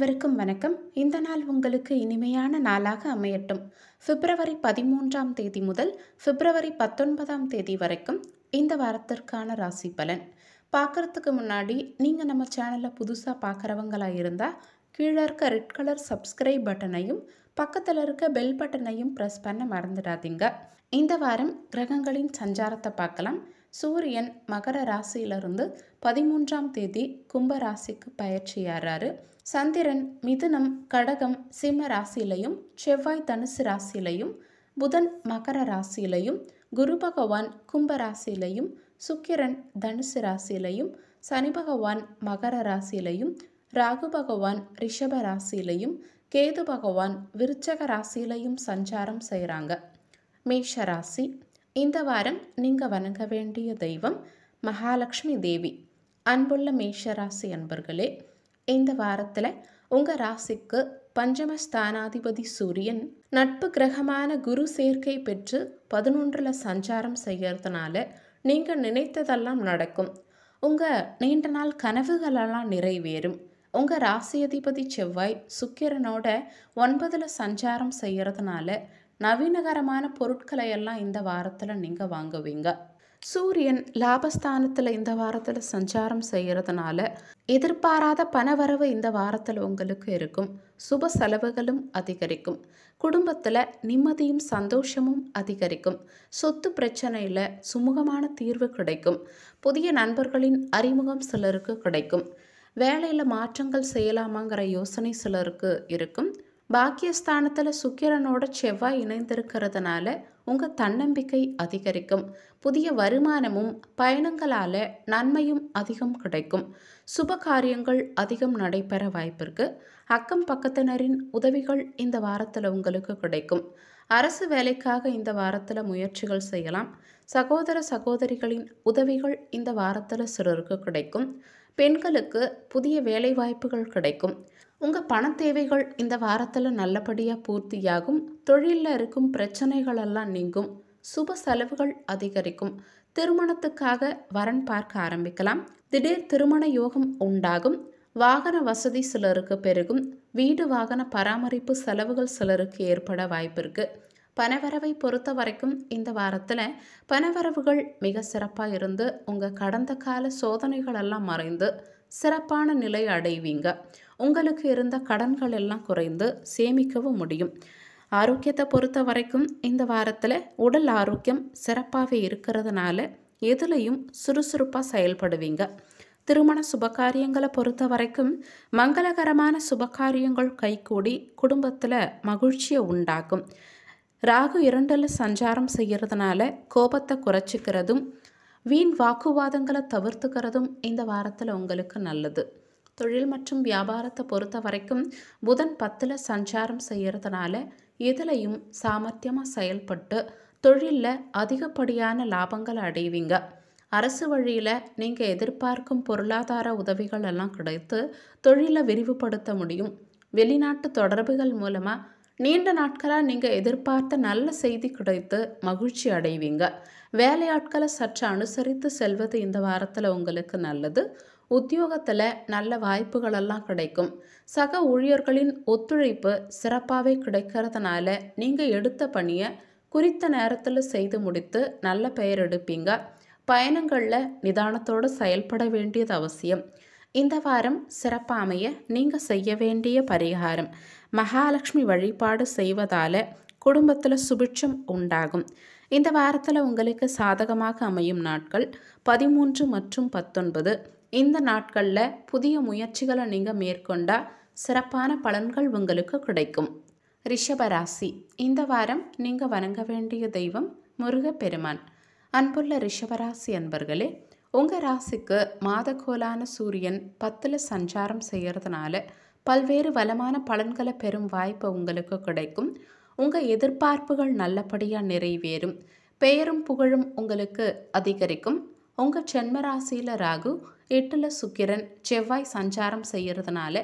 அனைவருக்கும் வணக்கம் இந்த நாள் உங்களுக்கு இனிமையான நாளாக அமையட்டும் பிப்ரவரி பதிமூன்றாம் தேதி முதல் பிப்ரவரி பத்தொன்பதாம் தேதி வரைக்கும் இந்த வாரத்திற்கான ராசி பலன் பார்க்குறதுக்கு முன்னாடி நீங்கள் நம்ம சேனலை புதுசாக பார்க்குறவங்களாக இருந்தால் கீழே இருக்க ரெட் கலர் சப்ஸ்கிரைப் பட்டனையும் பக்கத்தில் இருக்க பெல் பட்டனையும் ப்ரெஸ் பண்ண மறந்துடாதீங்க இந்த வாரம் கிரகங்களின் சஞ்சாரத்தை பார்க்கலாம் சூரியன் மகர ராசியிலிருந்து பதிமூன்றாம் தேதி கும்ப ராசிக்கு பயிற்சியாகிறாரு சந்திரன் மிதுனம் கடகம் சிம்ம ராசியிலையும் செவ்வாய் தனுசு ராசியிலையும் புதன் மகர ராசியிலையும் குரு பகவான் கும்ப ராசியிலையும் சுக்கிரன் தனுசு ராசியிலையும் சனி பகவான் மகர ராசியிலையும் ராகு பகவான் ரிஷப ராசியிலையும் கேது பகவான் விருச்சக ராசியிலையும் சஞ்சாரம் செய்கிறாங்க மேஷ ராசி இந்த வாரம் நீங்கள் வணங்க வேண்டிய தெய்வம் மகாலட்சுமி தேவி அன்புள்ள மேஷராசி அன்பர்களே இந்த வாரத்தில் உங்கள் ராசிக்கு பஞ்சம ஸ்தானாதிபதி சூரியன் நட்பு கிரகமான குரு சேர்க்கை பெற்று பதினொன்றில் சஞ்சாரம் செய்கிறதுனால நீங்கள் நினைத்ததெல்லாம் நடக்கும் உங்கள் நீண்ட நாள் கனவுகளெல்லாம் நிறைவேறும் உங்கள் ராசியதிபதி செவ்வாய் சுக்கிரனோட ஒன்பதில் சஞ்சாரம் செய்கிறதுனால நவீனகரமான பொருட்களை எல்லாம் இந்த வாரத்தில் நீங்கள் வாங்குவீங்க சூரியன் லாபஸ்தானத்தில் இந்த வாரத்தில் சஞ்சாரம் செய்கிறதுனால எதிர்பாராத பணவரவு இந்த வாரத்தில் உங்களுக்கு இருக்கும் சுப செலவுகளும் அதிகரிக்கும் குடும்பத்தில் நிம்மதியும் சந்தோஷமும் அதிகரிக்கும் சொத்து பிரச்சனையில் சுமூகமான தீர்வு கிடைக்கும் புதிய நண்பர்களின் அறிமுகம் சிலருக்கு கிடைக்கும் வேலையில் மாற்றங்கள் செய்யலாமாங்கிற யோசனை சிலருக்கு இருக்கும் பாக்கியஸ்தானத்தில் சுக்கிரனோட செவ்வாய் இணைந்திருக்கிறதுனால உங்கள் தன்னம்பிக்கை அதிகரிக்கும் புதிய வருமானமும் பயணங்களால் நன்மையும் அதிகம் கிடைக்கும் சுப காரியங்கள் அதிகம் நடைபெற வாய்ப்பிற்கு அக்கம் பக்கத்தினரின் உதவிகள் இந்த வாரத்தில் உங்களுக்கு கிடைக்கும் அரசு வேலைக்காக இந்த வாரத்தில் முயற்சிகள் செய்யலாம் சகோதர சகோதரிகளின் உதவிகள் இந்த வாரத்தில் சிலருக்கு கிடைக்கும் பெண்களுக்கு புதிய வேலை வாய்ப்புகள் கிடைக்கும் உங்கள் பண தேவைகள் இந்த வாரத்தில் நல்லபடியாக பூர்த்தியாகும் தொழிலில் இருக்கும் பிரச்சனைகளெல்லாம் நீங்கும் சுப செலவுகள் அதிகரிக்கும் திருமணத்துக்காக வரன் பார்க்க ஆரம்பிக்கலாம் திடீர் திருமண யோகம் உண்டாகும் வாகன வசதி சிலருக்கு பெருகும் வீடு வாகன பராமரிப்பு செலவுகள் சிலருக்கு ஏற்பட வாய்ப்பு இருக்குது பணவரவை பொறுத்த வரைக்கும் இந்த வாரத்தில் பணவரவுகள் மிக சிறப்பாக இருந்து உங்கள் கடந்த கால சோதனைகள் எல்லாம் மறைந்து சிறப்பான நிலை அடைவீங்க உங்களுக்கு இருந்த கடன்கள் எல்லாம் குறைந்து சேமிக்கவும் முடியும் ஆரோக்கியத்தை பொறுத்த வரைக்கும் இந்த வாரத்தில் உடல் ஆரோக்கியம் சிறப்பாகவே இருக்கிறதுனால எதுலையும் சுறுசுறுப்பாக செயல்படுவீங்க திருமண சுபகாரியங்களை பொறுத்த வரைக்கும் மங்களகரமான சுபகாரியங்கள் கைகூடி குடும்பத்தில் மகிழ்ச்சியை உண்டாக்கும் ராகு இரண்டில் சஞ்சாரம் செய்கிறதுனால கோபத்தை குறைச்சிக்கிறதும் வீண் வாக்குவாதங்களை தவிர்த்துக்கிறதும் இந்த வாரத்தில் உங்களுக்கு நல்லது தொழில் மற்றும் வியாபாரத்தை பொறுத்த வரைக்கும் புதன் பத்தில் சஞ்சாரம் செய்கிறதுனால இதிலையும் சாமர்த்தியமாக செயல்பட்டு தொழிலில் அதிகப்படியான லாபங்களை அடைவீங்க அரசு வழியில் நீங்கள் எதிர்பார்க்கும் பொருளாதார உதவிகள் எல்லாம் கிடைத்து தொழிலை விரிவுபடுத்த முடியும் வெளிநாட்டு தொடர்புகள் மூலமாக நீண்ட நாட்களாக நீங்கள் எதிர்பார்த்த நல்ல செய்தி கிடைத்து மகிழ்ச்சி அடைவீங்க வேலையாட்களை சற்று அனுசரித்து செல்வது இந்த வாரத்தில் உங்களுக்கு நல்லது உத்தியோகத்தில் நல்ல வாய்ப்புகளெல்லாம் கிடைக்கும் சக ஊழியர்களின் ஒத்துழைப்பு சிறப்பாகவே கிடைக்கிறதுனால நீங்கள் எடுத்த பணியை குறித்த நேரத்தில் செய்து முடித்து நல்ல பெயர் எடுப்பீங்க பயணங்களில் நிதானத்தோடு செயல்பட வேண்டியது அவசியம் இந்த வாரம் சிறப்பாமைய நீங்கள் செய்ய வேண்டிய பரிகாரம் மகாலட்சுமி வழிபாடு செய்வதால் குடும்பத்தில் சுபிட்சம் உண்டாகும் இந்த வாரத்தில் உங்களுக்கு சாதகமாக அமையும் நாட்கள் பதிமூன்று மற்றும் பத்தொன்பது இந்த நாட்களில் புதிய முயற்சிகளை நீங்கள் மேற்கொண்டால் சிறப்பான பலன்கள் உங்களுக்கு கிடைக்கும் ரிஷபராசி இந்த வாரம் நீங்கள் வணங்க வேண்டிய தெய்வம் முருகப்பெருமான் அன்புள்ள ரிஷபராசி அன்பர்களே உங்கள் ராசிக்கு மாதக்கோலான சூரியன் பத்தில் சஞ்சாரம் செய்கிறதுனால பல்வேறு வளமான பலன்களை பெறும் வாய்ப்பு உங்களுக்கு கிடைக்கும் உங்கள் எதிர்பார்ப்புகள் நல்லபடியாக நிறைவேறும் பெயரும் புகழும் உங்களுக்கு அதிகரிக்கும் உங்கள் ஜென்மராசியில் ராகு எட்டில் சுக்கிரன் செவ்வாய் சஞ்சாரம் செய்கிறதுனால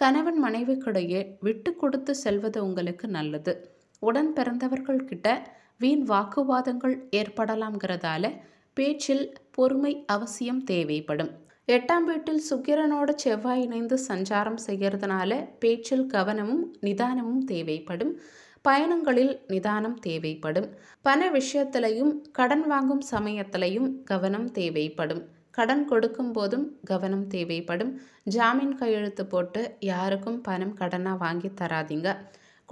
கணவன் மனைவிக்கிடையே விட்டு கொடுத்து செல்வது உங்களுக்கு நல்லது உடன் பிறந்தவர்கள் கிட்ட வீண் வாக்குவாதங்கள் ஏற்படலாம்ங்கிறதால பேச்சில் பொறுமை அவசியம் தேவைப்படும் எட்டாம் வீட்டில் சுக்கிரனோட செவ்வாய் இணைந்து சஞ்சாரம் செய்கிறதுனால பேச்சில் கவனமும் நிதானமும் தேவைப்படும் பயணங்களில் நிதானம் தேவைப்படும் பண விஷயத்திலையும் கடன் வாங்கும் சமயத்திலையும் கவனம் தேவைப்படும் கடன் கொடுக்கும் போதும் கவனம் தேவைப்படும் ஜாமீன் கையெழுத்து போட்டு யாருக்கும் பணம் கடனாக வாங்கி தராதீங்க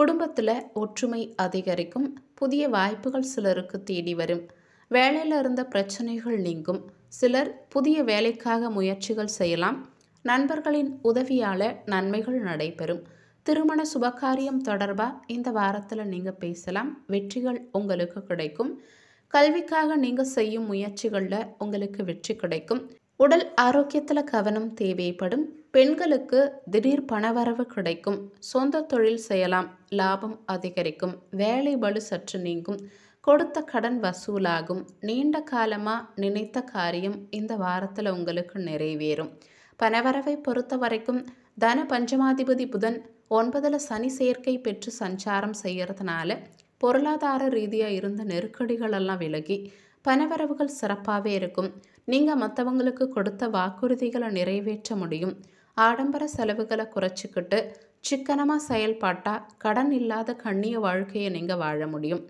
குடும்பத்தில் ஒற்றுமை அதிகரிக்கும் புதிய வாய்ப்புகள் சிலருக்கு தேடி வரும் வேலையில் இருந்த பிரச்சனைகள் நீங்கும் சிலர் புதிய வேலைக்காக முயற்சிகள் செய்யலாம் நண்பர்களின் உதவியால் நன்மைகள் நடைபெறும் திருமண சுபகாரியம் தொடர்பாக இந்த வாரத்தில் நீங்கள் பேசலாம் வெற்றிகள் உங்களுக்கு கிடைக்கும் கல்விக்காக நீங்கள் செய்யும் முயற்சிகளில் உங்களுக்கு வெற்றி கிடைக்கும் உடல் ஆரோக்கியத்தில் கவனம் தேவைப்படும் பெண்களுக்கு திடீர் பணவரவு கிடைக்கும் சொந்த தொழில் செய்யலாம் லாபம் அதிகரிக்கும் வேலை வலு சற்று நீங்கும் கொடுத்த கடன் வசூலாகும் நீண்ட காலமாக நினைத்த காரியம் இந்த வாரத்தில் உங்களுக்கு நிறைவேறும் பணவரவை பொறுத்த வரைக்கும் தன பஞ்சமாதிபதி புதன் ஒன்பதில் சனி சேர்க்கை பெற்று சஞ்சாரம் செய்கிறதுனால பொருளாதார ரீதியாக இருந்த நெருக்கடிகளெல்லாம் விலகி பணவரவுகள் சிறப்பாகவே இருக்கும் நீங்கள் மற்றவங்களுக்கு கொடுத்த வாக்குறுதிகளை நிறைவேற்ற முடியும் ஆடம்பர செலவுகளை குறைச்சிக்கிட்டு சிக்கனமாக செயல்பாட்டால் கடன் இல்லாத கண்ணிய வாழ்க்கையை நீங்கள் வாழ முடியும்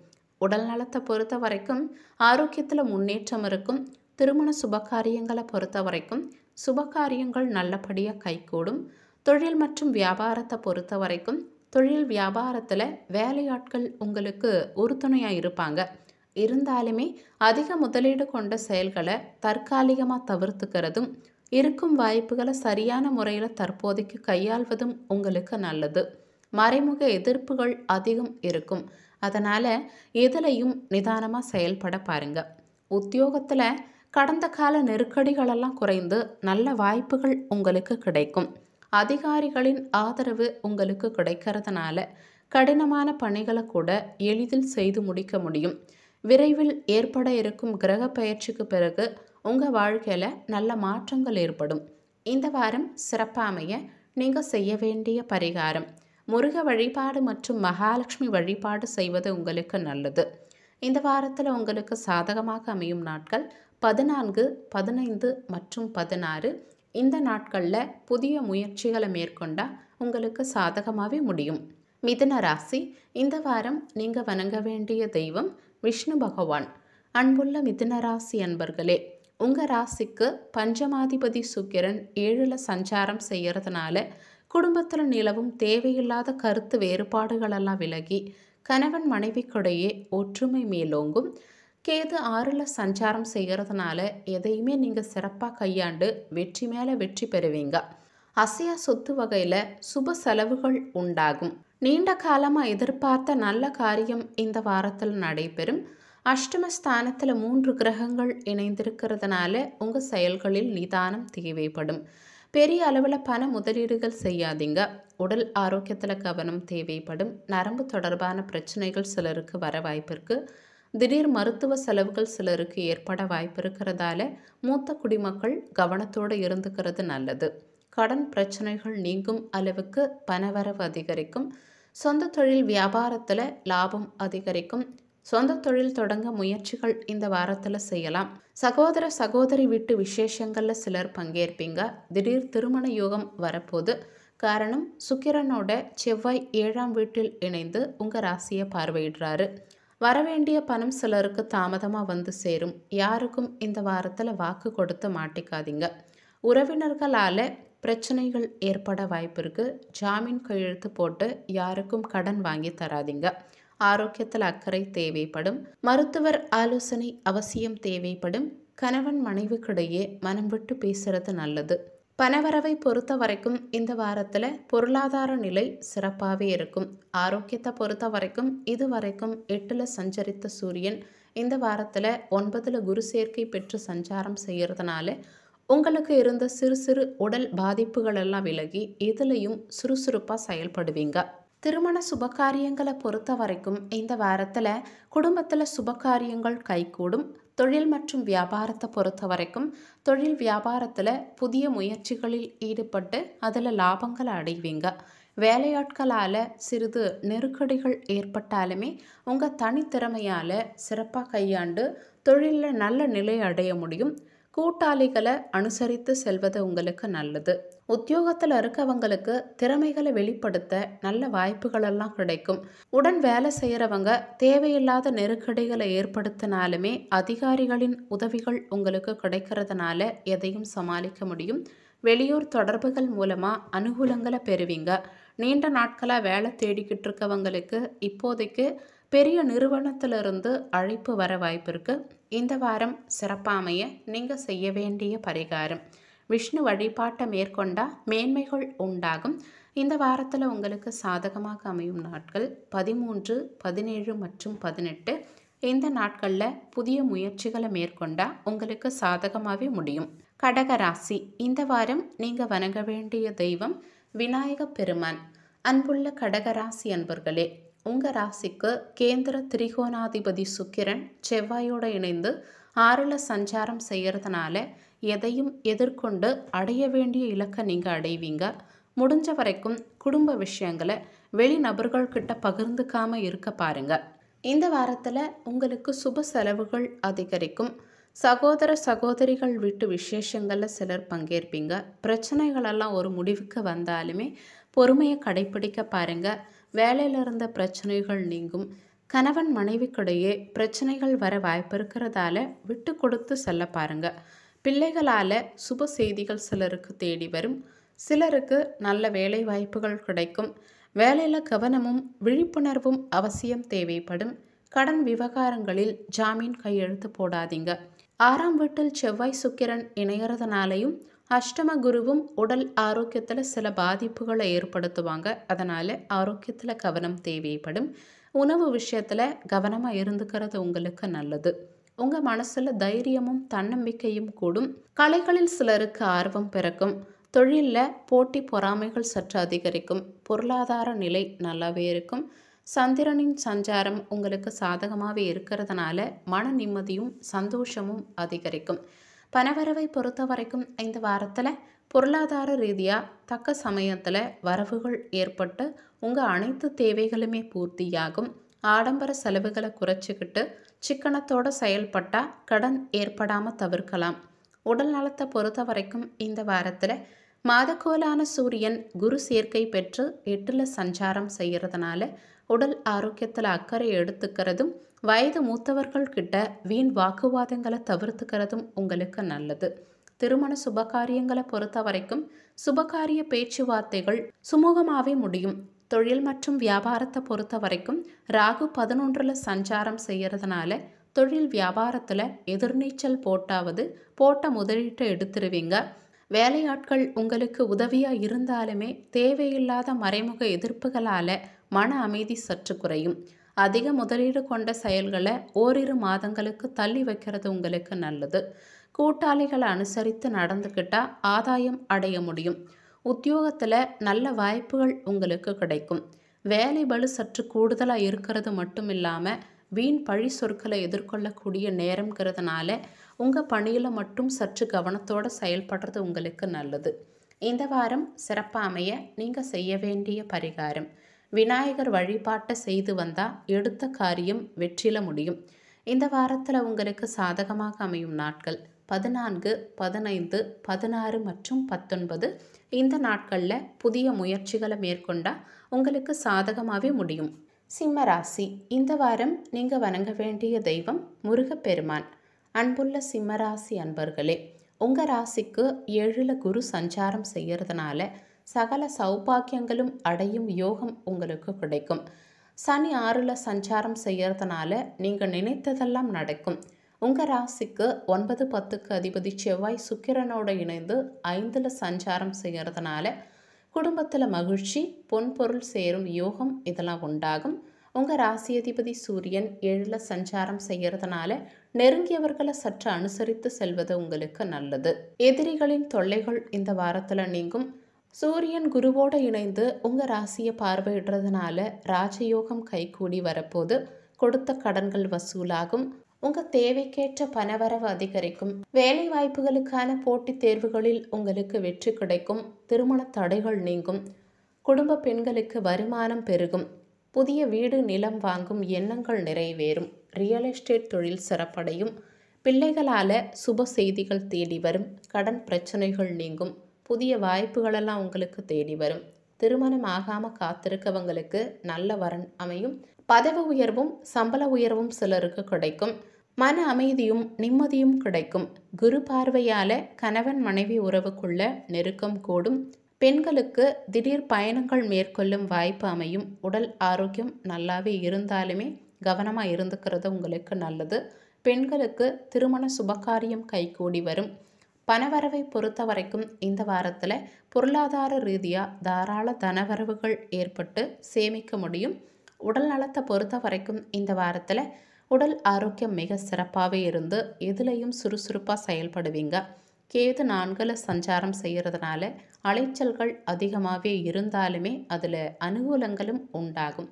உடல் நலத்தை பொறுத்த வரைக்கும் ஆரோக்கியத்தில் முன்னேற்றம் இருக்கும் திருமண சுபகாரியங்களை பொறுத்த வரைக்கும் சுபகாரியங்கள் நல்லபடியாக கைகூடும் தொழில் மற்றும் வியாபாரத்தை பொறுத்த வரைக்கும் தொழில் வியாபாரத்தில் வேலையாட்கள் உங்களுக்கு உறுதுணையாக இருப்பாங்க இருந்தாலுமே அதிக முதலீடு கொண்ட செயல்களை தற்காலிகமாக தவிர்த்துக்கிறதும் இருக்கும் வாய்ப்புகளை சரியான முறையில் தற்போதைக்கு கையாள்வதும் உங்களுக்கு நல்லது மறைமுக எதிர்ப்புகள் அதிகம் இருக்கும் அதனால் எதுலையும் நிதானமாக செயல்பட பாருங்கள் உத்தியோகத்தில் கடந்த கால நெருக்கடிகளெல்லாம் குறைந்து நல்ல வாய்ப்புகள் உங்களுக்கு கிடைக்கும் அதிகாரிகளின் ஆதரவு உங்களுக்கு கிடைக்கிறதுனால கடினமான பணிகளை கூட எளிதில் செய்து முடிக்க முடியும் விரைவில் ஏற்பட இருக்கும் கிரக பயிற்சிக்கு பிறகு உங்கள் வாழ்க்கையில் நல்ல மாற்றங்கள் ஏற்படும் இந்த வாரம் சிறப்பாமைய நீங்கள் செய்ய வேண்டிய பரிகாரம் முருக வழிபாடு மற்றும் மகாலட்சுமி வழிபாடு செய்வது உங்களுக்கு நல்லது இந்த வாரத்தில் உங்களுக்கு சாதகமாக அமையும் நாட்கள் பதினான்கு பதினைந்து மற்றும் பதினாறு இந்த நாட்களில் புதிய முயற்சிகளை மேற்கொண்டால் உங்களுக்கு சாதகமாகவே முடியும் மிதுன ராசி இந்த வாரம் நீங்கள் வணங்க வேண்டிய தெய்வம் விஷ்ணு பகவான் அன்புள்ள மிதுன ராசி அன்பர்களே உங்கள் ராசிக்கு பஞ்சமாதிபதி சுக்கிரன் ஏழில் சஞ்சாரம் செய்கிறதுனால குடும்பத்தில் நிலவும் தேவையில்லாத கருத்து வேறுபாடுகளெல்லாம் விலகி கணவன் மனைவிக்கிடையே ஒற்றுமை மேலோங்கும் கேது ஆறில் சஞ்சாரம் செய்கிறதுனால எதையுமே நீங்கள் சிறப்பாக கையாண்டு வெற்றி மேலே வெற்றி பெறுவீங்க அசையா சொத்து வகையில் சுப செலவுகள் உண்டாகும் நீண்ட காலமாக எதிர்பார்த்த நல்ல காரியம் இந்த வாரத்தில் நடைபெறும் அஷ்டமஸ்தானத்தில் மூன்று கிரகங்கள் இணைந்திருக்கிறதுனால உங்கள் செயல்களில் நிதானம் தேவைப்படும் பெரிய அளவில் பண முதலீடுகள் செய்யாதீங்க உடல் ஆரோக்கியத்தில் கவனம் தேவைப்படும் நரம்பு தொடர்பான பிரச்சனைகள் சிலருக்கு வர வாய்ப்பிற்கு திடீர் மருத்துவ செலவுகள் சிலருக்கு ஏற்பட வாய்ப்பு இருக்கிறதால மூத்த குடிமக்கள் கவனத்தோடு இருந்துக்கிறது நல்லது கடன் பிரச்சனைகள் நீங்கும் அளவுக்கு பணவரவு அதிகரிக்கும் சொந்த தொழில் வியாபாரத்தில் லாபம் அதிகரிக்கும் சொந்த தொழில் தொடங்க முயற்சிகள் இந்த வாரத்தில் செய்யலாம் சகோதர சகோதரி வீட்டு விசேஷங்களில் சிலர் பங்கேற்பீங்க திடீர் திருமண யோகம் வரப்போது காரணம் சுக்கிரனோட செவ்வாய் ஏழாம் வீட்டில் இணைந்து உங்கள் ராசியை பார்வையிடுறாரு வரவேண்டிய பணம் சிலருக்கு தாமதமாக வந்து சேரும் யாருக்கும் இந்த வாரத்தில் வாக்கு கொடுத்து மாட்டிக்காதீங்க உறவினர்களால் பிரச்சனைகள் ஏற்பட வாய்ப்பு இருக்குது ஜாமீன் கையெழுத்து போட்டு யாருக்கும் கடன் வாங்கி தராதிங்க ஆரோக்கியத்தில் அக்கறை தேவைப்படும் மருத்துவர் ஆலோசனை அவசியம் தேவைப்படும் கணவன் மனைவிக்கிடையே மனம் விட்டு பேசுறது நல்லது பணவரவை பொறுத்த வரைக்கும் இந்த வாரத்தில் பொருளாதார நிலை சிறப்பாகவே இருக்கும் ஆரோக்கியத்தை பொறுத்த வரைக்கும் இது வரைக்கும் எட்டில் சஞ்சரித்த சூரியன் இந்த வாரத்தில் ஒன்பதில் குரு சேர்க்கை பெற்று சஞ்சாரம் செய்கிறதுனால உங்களுக்கு இருந்த சிறு சிறு உடல் பாதிப்புகளெல்லாம் விலகி இதுலேயும் சுறுசுறுப்பாக செயல்படுவீங்க திருமண சுபகாரியங்களை பொறுத்த வரைக்கும் இந்த வாரத்தில் குடும்பத்தில் சுபகாரியங்கள் கைகூடும் தொழில் மற்றும் வியாபாரத்தை பொறுத்த வரைக்கும் தொழில் வியாபாரத்தில் புதிய முயற்சிகளில் ஈடுபட்டு அதில் லாபங்களை அடைவீங்க வேலையாட்களால் சிறிது நெருக்கடிகள் ஏற்பட்டாலுமே உங்கள் தனித்திறமையால் சிறப்பாக கையாண்டு தொழிலில் நல்ல நிலை அடைய முடியும் கூட்டாளிகளை அனுசரித்து செல்வது உங்களுக்கு நல்லது உத்தியோகத்தில் இருக்கவங்களுக்கு திறமைகளை வெளிப்படுத்த நல்ல வாய்ப்புகளெல்லாம் கிடைக்கும் உடன் வேலை செய்கிறவங்க தேவையில்லாத நெருக்கடிகளை ஏற்படுத்தினாலுமே அதிகாரிகளின் உதவிகள் உங்களுக்கு கிடைக்கிறதுனால எதையும் சமாளிக்க முடியும் வெளியூர் தொடர்புகள் மூலமாக அனுகூலங்களை பெறுவீங்க நீண்ட நாட்களாக வேலை தேடிக்கிட்டு இருக்கவங்களுக்கு இப்போதைக்கு பெரிய நிறுவனத்திலிருந்து அழைப்பு வர வாய்ப்பிற்கு இந்த வாரம் சிறப்பாமைய நீங்கள் செய்ய வேண்டிய பரிகாரம் விஷ்ணு வழிபாட்டை மேற்கொண்டால் மேன்மைகள் உண்டாகும் இந்த வாரத்தில் உங்களுக்கு சாதகமாக அமையும் நாட்கள் பதிமூன்று பதினேழு மற்றும் பதினெட்டு இந்த நாட்களில் புதிய முயற்சிகளை மேற்கொண்டால் உங்களுக்கு சாதகமாகவே முடியும் கடகராசி இந்த வாரம் நீங்கள் வணங்க வேண்டிய தெய்வம் விநாயக பெருமான் அன்புள்ள கடகராசி அன்பர்களே உங்கள் ராசிக்கு கேந்திர திரிகோணாதிபதி சுக்கிரன் செவ்வாயோடு இணைந்து ஆறில் சஞ்சாரம் செய்கிறதுனால எதையும் எதிர்கொண்டு அடைய வேண்டிய இலக்கை நீங்கள் அடைவீங்க முடிஞ்ச வரைக்கும் குடும்ப விஷயங்களை வெளிநபர்கள்கிட்ட பகிர்ந்துக்காமல் இருக்க பாருங்க இந்த வாரத்தில் உங்களுக்கு சுப செலவுகள் அதிகரிக்கும் சகோதர சகோதரிகள் வீட்டு விசேஷங்களில் சிலர் பங்கேற்பீங்க பிரச்சனைகளெல்லாம் ஒரு முடிவுக்கு வந்தாலுமே பொறுமையை கடைபிடிக்க பாருங்கள் வேலையில் இருந்த பிரச்சனைகள் நீங்கும் கணவன் மனைவிக்கிடையே பிரச்சனைகள் வர வாய்ப்பு இருக்கிறதால விட்டு கொடுத்து செல்ல பாருங்க பிள்ளைகளால் சுப செய்திகள் சிலருக்கு தேடி வரும் சிலருக்கு நல்ல வேலை வாய்ப்புகள் கிடைக்கும் வேலையில் கவனமும் விழிப்புணர்வும் அவசியம் தேவைப்படும் கடன் விவகாரங்களில் ஜாமீன் கையெழுத்து போடாதீங்க ஆறாம் வீட்டில் செவ்வாய் சுக்கிரன் இணைகிறதுனாலையும் அஷ்டம குருவும் உடல் ஆரோக்கியத்தில் சில பாதிப்புகளை ஏற்படுத்துவாங்க அதனால் ஆரோக்கியத்தில் கவனம் தேவைப்படும் உணவு விஷயத்தில் கவனமாக இருந்துக்கிறது உங்களுக்கு நல்லது உங்கள் மனசில் தைரியமும் தன்னம்பிக்கையும் கூடும் கலைகளில் சிலருக்கு ஆர்வம் பிறக்கும் தொழிலில் போட்டி பொறாமைகள் சற்று அதிகரிக்கும் பொருளாதார நிலை நல்லாவே இருக்கும் சந்திரனின் சஞ்சாரம் உங்களுக்கு சாதகமாகவே இருக்கிறதுனால மன நிம்மதியும் சந்தோஷமும் அதிகரிக்கும் பணவரவை பொறுத்த வரைக்கும் இந்த வாரத்தில் பொருளாதார ரீதியாக தக்க சமயத்தில் வரவுகள் ஏற்பட்டு உங்கள் அனைத்து தேவைகளுமே பூர்த்தியாகும் ஆடம்பர செலவுகளை குறைச்சிக்கிட்டு சிக்கனத்தோடு செயல்பட்டால் கடன் ஏற்படாமல் தவிர்க்கலாம் உடல் நலத்தை பொறுத்த வரைக்கும் இந்த வாரத்தில் மாதக்கோலான சூரியன் குரு சேர்க்கை பெற்று எட்டில் சஞ்சாரம் செய்கிறதுனால உடல் ஆரோக்கியத்தில் அக்கறை எடுத்துக்கிறதும் வயது மூத்தவர்கள் கிட்ட வீண் வாக்குவாதங்களை தவிர்த்துக்கிறதும் உங்களுக்கு நல்லது திருமண சுபகாரியங்களை பொறுத்த வரைக்கும் சுபகாரிய பேச்சுவார்த்தைகள் சுமூகமாகவே முடியும் தொழில் மற்றும் வியாபாரத்தை பொறுத்த வரைக்கும் ராகு பதினொன்றில் சஞ்சாரம் செய்கிறதுனால தொழில் வியாபாரத்தில் எதிர்நீச்சல் போட்டாவது போட்ட முதலீட்டை எடுத்துருவீங்க வேலையாட்கள் உங்களுக்கு உதவியாக இருந்தாலுமே தேவையில்லாத மறைமுக எதிர்ப்புகளால் மன அமைதி சற்று குறையும் அதிக முதலீடு கொண்ட செயல்களை ஓரிரு மாதங்களுக்கு தள்ளி வைக்கிறது உங்களுக்கு நல்லது கூட்டாளிகளை அனுசரித்து நடந்துக்கிட்டால் ஆதாயம் அடைய முடியும் உத்தியோகத்தில் நல்ல வாய்ப்புகள் உங்களுக்கு கிடைக்கும் வேலை பலு சற்று கூடுதலாக இருக்கிறது மட்டும் இல்லாமல் வீண் பழி சொற்களை எதிர்கொள்ளக்கூடிய நேரங்கிறதுனால உங்கள் பணியில் மட்டும் சற்று கவனத்தோடு செயல்படுறது உங்களுக்கு நல்லது இந்த வாரம் சிறப்பாமைய நீங்கள் செய்ய வேண்டிய பரிகாரம் விநாயகர் வழிபாட்டை செய்து வந்தால் எடுத்த காரியம் வெற்றில முடியும் இந்த வாரத்தில் உங்களுக்கு சாதகமாக அமையும் நாட்கள் பதினான்கு பதினைந்து பதினாறு மற்றும் பத்தொன்பது இந்த நாட்களில் புதிய முயற்சிகளை மேற்கொண்டால் உங்களுக்கு சாதகமாகவே முடியும் சிம்ம ராசி இந்த வாரம் நீங்கள் வணங்க வேண்டிய தெய்வம் முருகப்பெருமான் அன்புள்ள சிம்ம ராசி அன்பர்களே உங்கள் ராசிக்கு ஏழில் குரு சஞ்சாரம் செய்கிறதுனால சகல சௌபாக்கியங்களும் அடையும் யோகம் உங்களுக்கு கிடைக்கும் சனி ஆறில் சஞ்சாரம் செய்யறதுனால நீங்கள் நினைத்ததெல்லாம் நடக்கும் உங்கள் ராசிக்கு ஒன்பது பத்துக்கு அதிபதி செவ்வாய் சுக்கிரனோடு இணைந்து ஐந்தில் சஞ்சாரம் செய்கிறதுனால குடும்பத்தில் மகிழ்ச்சி பொன்பொருள் சேரும் யோகம் இதெல்லாம் உண்டாகும் உங்கள் ராசி அதிபதி சூரியன் ஏழில் சஞ்சாரம் செய்கிறதுனால நெருங்கியவர்களை சற்று அனுசரித்து செல்வது உங்களுக்கு நல்லது எதிரிகளின் தொல்லைகள் இந்த வாரத்தில் நீங்கும் சூரியன் குருவோடு இணைந்து உங்கள் ராசியை பார்வையிடுறதுனால ராஜயோகம் கைகூடி வரப்போது கொடுத்த கடன்கள் வசூலாகும் உங்கள் தேவைக்கேற்ற பணவரவு அதிகரிக்கும் வேலை வாய்ப்புகளுக்கான போட்டித் தேர்வுகளில் உங்களுக்கு வெற்றி கிடைக்கும் திருமண தடைகள் நீங்கும் குடும்ப பெண்களுக்கு வருமானம் பெருகும் புதிய வீடு நிலம் வாங்கும் எண்ணங்கள் நிறைவேறும் ரியல் எஸ்டேட் தொழில் சிறப்படையும் பிள்ளைகளால் சுப செய்திகள் தேடி வரும் கடன் பிரச்சனைகள் நீங்கும் புதிய வாய்ப்புகளெல்லாம் உங்களுக்கு தேடி வரும் திருமணம் ஆகாமல் காத்திருக்கவங்களுக்கு நல்ல வரன் அமையும் பதவி உயர்வும் சம்பள உயர்வும் சிலருக்கு கிடைக்கும் மன அமைதியும் நிம்மதியும் கிடைக்கும் குரு பார்வையால் கணவன் மனைவி உறவுக்குள்ள நெருக்கம் கூடும் பெண்களுக்கு திடீர் பயணங்கள் மேற்கொள்ளும் வாய்ப்பு அமையும் உடல் ஆரோக்கியம் நல்லாவே இருந்தாலுமே கவனமாக இருந்துக்கிறது உங்களுக்கு நல்லது பெண்களுக்கு திருமண சுபகாரியம் கைகூடி வரும் பணவரவை பொறுத்த வரைக்கும் இந்த வாரத்தில் பொருளாதார ரீதியாக தாராள தனவரவுகள் ஏற்பட்டு சேமிக்க முடியும் உடல் நலத்தை பொறுத்த வரைக்கும் இந்த வாரத்தில் உடல் ஆரோக்கியம் மிக சிறப்பாகவே இருந்து எதுலேயும் சுறுசுறுப்பாக செயல்படுவீங்க கேது நான்கில் சஞ்சாரம் செய்கிறதுனால அலைச்சல்கள் அதிகமாகவே இருந்தாலுமே அதில் அனுகூலங்களும் உண்டாகும்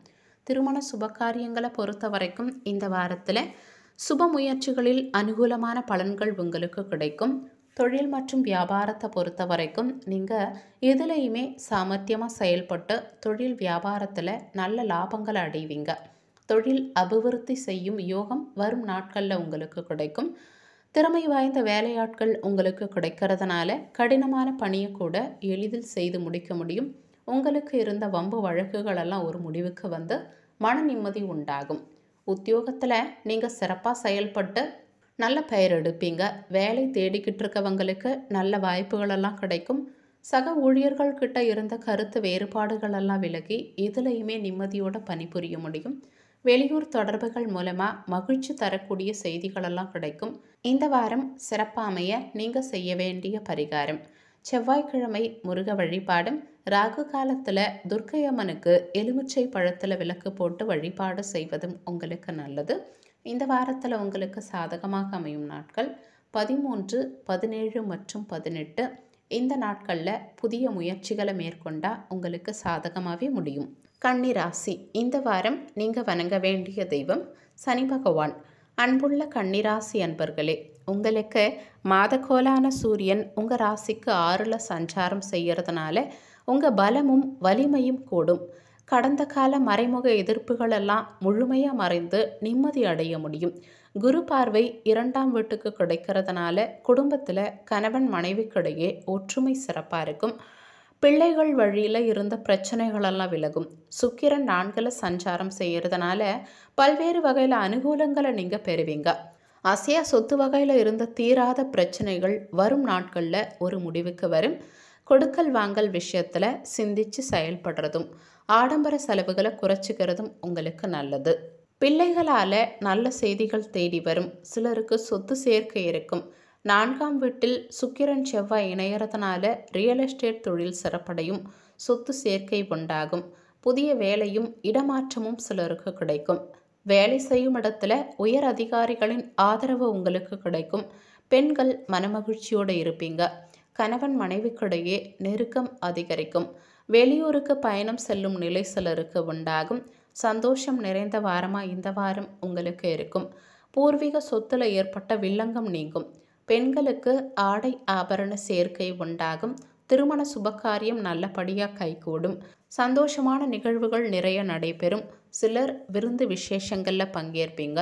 திருமண சுபகாரியங்களை பொறுத்த வரைக்கும் இந்த வாரத்தில் சுப முயற்சிகளில் அனுகூலமான பலன்கள் உங்களுக்கு கிடைக்கும் தொழில் மற்றும் வியாபாரத்தை பொறுத்த வரைக்கும் நீங்கள் எதுலேயுமே சாமர்த்தியமாக செயல்பட்டு தொழில் வியாபாரத்தில் நல்ல லாபங்களை அடைவீங்க தொழில் அபிவிருத்தி செய்யும் யோகம் வரும் நாட்களில் உங்களுக்கு கிடைக்கும் திறமை வாய்ந்த வேலையாட்கள் உங்களுக்கு கிடைக்கிறதுனால கடினமான பணியை கூட எளிதில் செய்து முடிக்க முடியும் உங்களுக்கு இருந்த வம்பு வழக்குகளெல்லாம் ஒரு முடிவுக்கு வந்து மன நிம்மதி உண்டாகும் உத்தியோகத்தில் நீங்கள் சிறப்பாக செயல்பட்டு நல்ல பெயர் எடுப்பீங்க வேலை தேடிக்கிட்டு இருக்கவங்களுக்கு நல்ல வாய்ப்புகளெல்லாம் கிடைக்கும் சக ஊழியர்கள் கிட்ட இருந்த கருத்து வேறுபாடுகளெல்லாம் விலகி இதுலேயுமே நிம்மதியோட பணிபுரிய முடியும் வெளியூர் தொடர்புகள் மூலமாக மகிழ்ச்சி தரக்கூடிய செய்திகளெல்லாம் கிடைக்கும் இந்த வாரம் சிறப்பாமைய நீங்கள் செய்ய வேண்டிய பரிகாரம் செவ்வாய்க்கிழமை முருக வழிபாடும் ராகு காலத்தில் துர்க்கையம்மனுக்கு எலுமிச்சை பழத்தில் விளக்கு போட்டு வழிபாடு செய்வதும் உங்களுக்கு நல்லது இந்த வாரத்தில் உங்களுக்கு சாதகமாக அமையும் நாட்கள் பதிமூன்று பதினேழு மற்றும் பதினெட்டு இந்த நாட்களில் புதிய முயற்சிகளை மேற்கொண்டால் உங்களுக்கு சாதகமாகவே முடியும் கண்ணிராசி இந்த வாரம் நீங்கள் வணங்க வேண்டிய தெய்வம் சனி பகவான் அன்புள்ள கன்னிராசி அன்பர்களே உங்களுக்கு மாதக்கோலான சூரியன் உங்கள் ராசிக்கு ஆறில் சஞ்சாரம் செய்கிறதுனால உங்கள் பலமும் வலிமையும் கூடும் கடந்த கால மறைமுக எதிர்ப்புகளெல்லாம் முழுமையாக மறைந்து நிம்மதி அடைய முடியும் குரு பார்வை இரண்டாம் வீட்டுக்கு கிடைக்கிறதுனால குடும்பத்தில் கணவன் மனைவிக்கிடையே ஒற்றுமை சிறப்பாக இருக்கும் பிள்ளைகள் வழியில் இருந்த பிரச்சனைகளெல்லாம் விலகும் சுக்கிரன் நான்கில் சஞ்சாரம் செய்கிறதுனால பல்வேறு வகையில் அனுகூலங்களை நீங்கள் பெறுவீங்க அசையா சொத்து வகையில் இருந்த தீராத பிரச்சனைகள் வரும் நாட்களில் ஒரு முடிவுக்கு வரும் கொடுக்கல் வாங்கல் விஷயத்தில் சிந்திச்சு செயல்படுறதும் ஆடம்பர செலவுகளை குறைச்சிக்கிறதும் உங்களுக்கு நல்லது பிள்ளைகளால் நல்ல செய்திகள் தேடி வரும் சிலருக்கு சொத்து சேர்க்கை இருக்கும் நான்காம் வீட்டில் சுக்கிரன் செவ்வாய் இணையறதுனால ரியல் எஸ்டேட் தொழில் சிறப்படையும் சொத்து சேர்க்கை உண்டாகும் புதிய வேலையும் இடமாற்றமும் சிலருக்கு கிடைக்கும் வேலை செய்யும் இடத்துல உயர் அதிகாரிகளின் ஆதரவு உங்களுக்கு கிடைக்கும் பெண்கள் மனமகிழ்ச்சியோடு இருப்பீங்க கணவன் மனைவிக்கிடையே நெருக்கம் அதிகரிக்கும் வெளியூருக்கு பயணம் செல்லும் நிலை சிலருக்கு உண்டாகும் சந்தோஷம் நிறைந்த வாரமாக இந்த வாரம் உங்களுக்கு இருக்கும் பூர்வீக சொத்துல ஏற்பட்ட வில்லங்கம் நீங்கும் பெண்களுக்கு ஆடை ஆபரண சேர்க்கை உண்டாகும் திருமண சுபகாரியம் நல்லபடியாக கைகூடும் சந்தோஷமான நிகழ்வுகள் நிறைய நடைபெறும் சிலர் விருந்து விசேஷங்களில் பங்கேற்பீங்க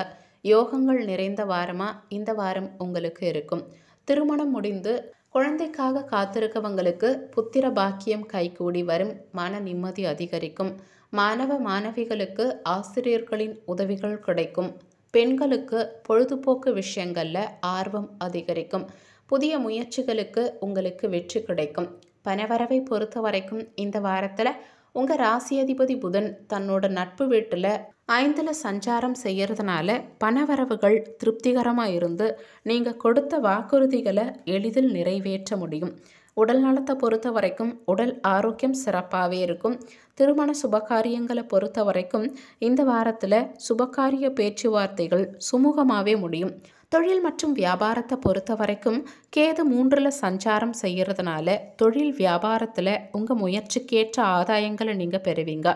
யோகங்கள் நிறைந்த வாரமாக இந்த வாரம் உங்களுக்கு இருக்கும் திருமணம் முடிந்து குழந்தைக்காக காத்திருக்கவங்களுக்கு புத்திர பாக்கியம் கைகூடி வரும் மன நிம்மதி அதிகரிக்கும் மாணவ மாணவிகளுக்கு ஆசிரியர்களின் உதவிகள் கிடைக்கும் பெண்களுக்கு பொழுதுபோக்கு விஷயங்களில் ஆர்வம் அதிகரிக்கும் புதிய முயற்சிகளுக்கு உங்களுக்கு வெற்றி கிடைக்கும் பனவரவை பொறுத்த வரைக்கும் இந்த வாரத்தில் உங்கள் அதிபதி புதன் தன்னோட நட்பு வீட்டில் ஐந்தில் சஞ்சாரம் செய்கிறதுனால பணவரவுகள் திருப்திகரமாக இருந்து நீங்கள் கொடுத்த வாக்குறுதிகளை எளிதில் நிறைவேற்ற முடியும் உடல் நலத்தை பொறுத்த வரைக்கும் உடல் ஆரோக்கியம் சிறப்பாகவே இருக்கும் திருமண சுபகாரியங்களை பொறுத்த வரைக்கும் இந்த வாரத்தில் சுபகாரிய பேச்சுவார்த்தைகள் சுமூகமாகவே முடியும் தொழில் மற்றும் வியாபாரத்தை பொறுத்த வரைக்கும் கேது மூன்றில் சஞ்சாரம் செய்கிறதுனால தொழில் வியாபாரத்தில் உங்கள் முயற்சிக்கேற்ற ஆதாயங்களை நீங்கள் பெறுவீங்க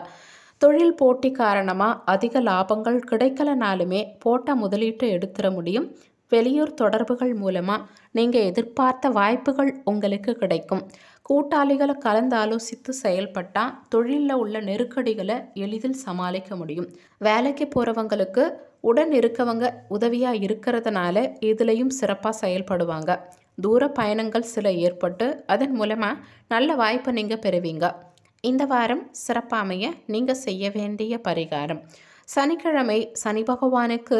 தொழில் போட்டி காரணமாக அதிக லாபங்கள் கிடைக்கலனாலுமே போட்ட முதலீட்டு எடுத்துட முடியும் வெளியூர் தொடர்புகள் மூலமாக நீங்கள் எதிர்பார்த்த வாய்ப்புகள் உங்களுக்கு கிடைக்கும் கூட்டாளிகளை கலந்து ஆலோசித்து செயல்பட்டால் தொழிலில் உள்ள நெருக்கடிகளை எளிதில் சமாளிக்க முடியும் வேலைக்கு போகிறவங்களுக்கு உடன் இருக்கவங்க உதவியாக இருக்கிறதுனால இதுலேயும் சிறப்பாக செயல்படுவாங்க தூர பயணங்கள் சில ஏற்பட்டு அதன் மூலமாக நல்ல வாய்ப்பை நீங்கள் பெறுவீங்க இந்த வாரம் சிறப்பாமைய நீங்கள் செய்ய வேண்டிய பரிகாரம் சனிக்கிழமை சனி பகவானுக்கு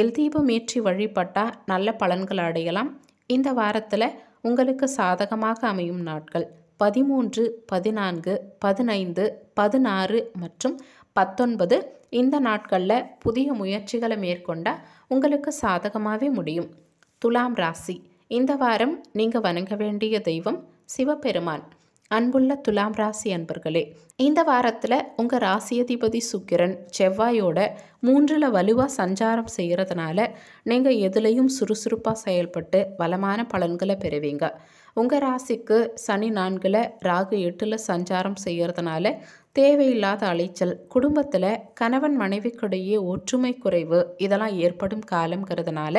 எல் தீபம் ஏற்றி வழிபட்டால் நல்ல பலன்கள் அடையலாம் இந்த வாரத்தில் உங்களுக்கு சாதகமாக அமையும் நாட்கள் பதிமூன்று பதினான்கு பதினைந்து பதினாறு மற்றும் பத்தொன்பது இந்த நாட்களில் புதிய முயற்சிகளை மேற்கொண்டால் உங்களுக்கு சாதகமாகவே முடியும் துலாம் ராசி இந்த வாரம் நீங்கள் வணங்க வேண்டிய தெய்வம் சிவபெருமான் அன்புள்ள துலாம் ராசி அன்பர்களே இந்த வாரத்தில் உங்கள் ராசியதிபதி சுக்கிரன் செவ்வாயோட மூன்றில் வலுவாக சஞ்சாரம் செய்கிறதுனால நீங்கள் எதுலேயும் சுறுசுறுப்பாக செயல்பட்டு வளமான பலன்களை பெறுவீங்க உங்கள் ராசிக்கு சனி நான்கில் ராகு எட்டில் சஞ்சாரம் செய்கிறதுனால தேவையில்லாத அலைச்சல் குடும்பத்தில் கணவன் மனைவிக்கிடையே ஒற்றுமை குறைவு இதெல்லாம் ஏற்படும் காலங்கிறதுனால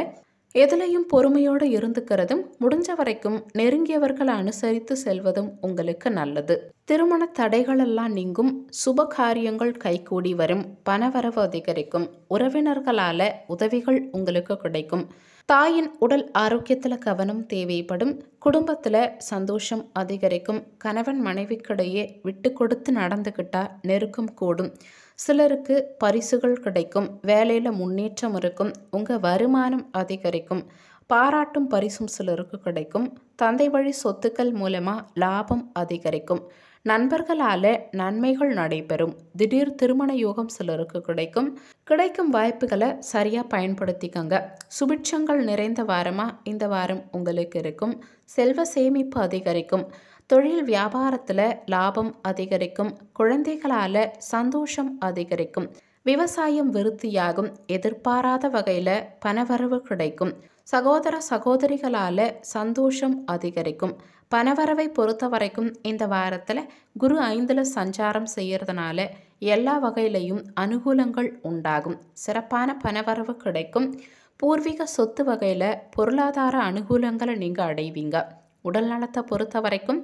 எதுலையும் பொறுமையோடு இருந்துக்கிறதும் முடிஞ்ச வரைக்கும் நெருங்கியவர்களை அனுசரித்து செல்வதும் உங்களுக்கு நல்லது திருமண தடைகளெல்லாம் நீங்கும் சுப காரியங்கள் கைகூடி வரும் பணவரவு அதிகரிக்கும் உறவினர்களால் உதவிகள் உங்களுக்கு கிடைக்கும் தாயின் உடல் ஆரோக்கியத்தில் கவனம் தேவைப்படும் குடும்பத்தில் சந்தோஷம் அதிகரிக்கும் கணவன் மனைவிக்கிடையே விட்டு கொடுத்து நடந்துக்கிட்டால் நெருக்கம் கூடும் சிலருக்கு பரிசுகள் கிடைக்கும் வேலையில் முன்னேற்றம் இருக்கும் உங்கள் வருமானம் அதிகரிக்கும் பாராட்டும் பரிசும் சிலருக்கு கிடைக்கும் தந்தை வழி சொத்துக்கள் மூலமாக லாபம் அதிகரிக்கும் நண்பர்களால் நன்மைகள் நடைபெறும் திடீர் திருமண யோகம் சிலருக்கு கிடைக்கும் கிடைக்கும் வாய்ப்புகளை சரியாக பயன்படுத்திக்கோங்க சுபிட்சங்கள் நிறைந்த வாரமாக இந்த வாரம் உங்களுக்கு இருக்கும் செல்வ சேமிப்பு அதிகரிக்கும் தொழில் வியாபாரத்தில் லாபம் அதிகரிக்கும் குழந்தைகளால் சந்தோஷம் அதிகரிக்கும் விவசாயம் விருத்தியாகும் எதிர்பாராத வகையில் பணவரவு கிடைக்கும் சகோதர சகோதரிகளால் சந்தோஷம் அதிகரிக்கும் பணவரவை பொறுத்த வரைக்கும் இந்த வாரத்தில் குரு ஐந்தில் சஞ்சாரம் செய்கிறதுனால எல்லா வகையிலையும் அனுகூலங்கள் உண்டாகும் சிறப்பான பணவரவு கிடைக்கும் பூர்வீக சொத்து வகையில் பொருளாதார அனுகூலங்களை நீங்கள் அடைவீங்க உடல் நலத்தை பொறுத்த வரைக்கும்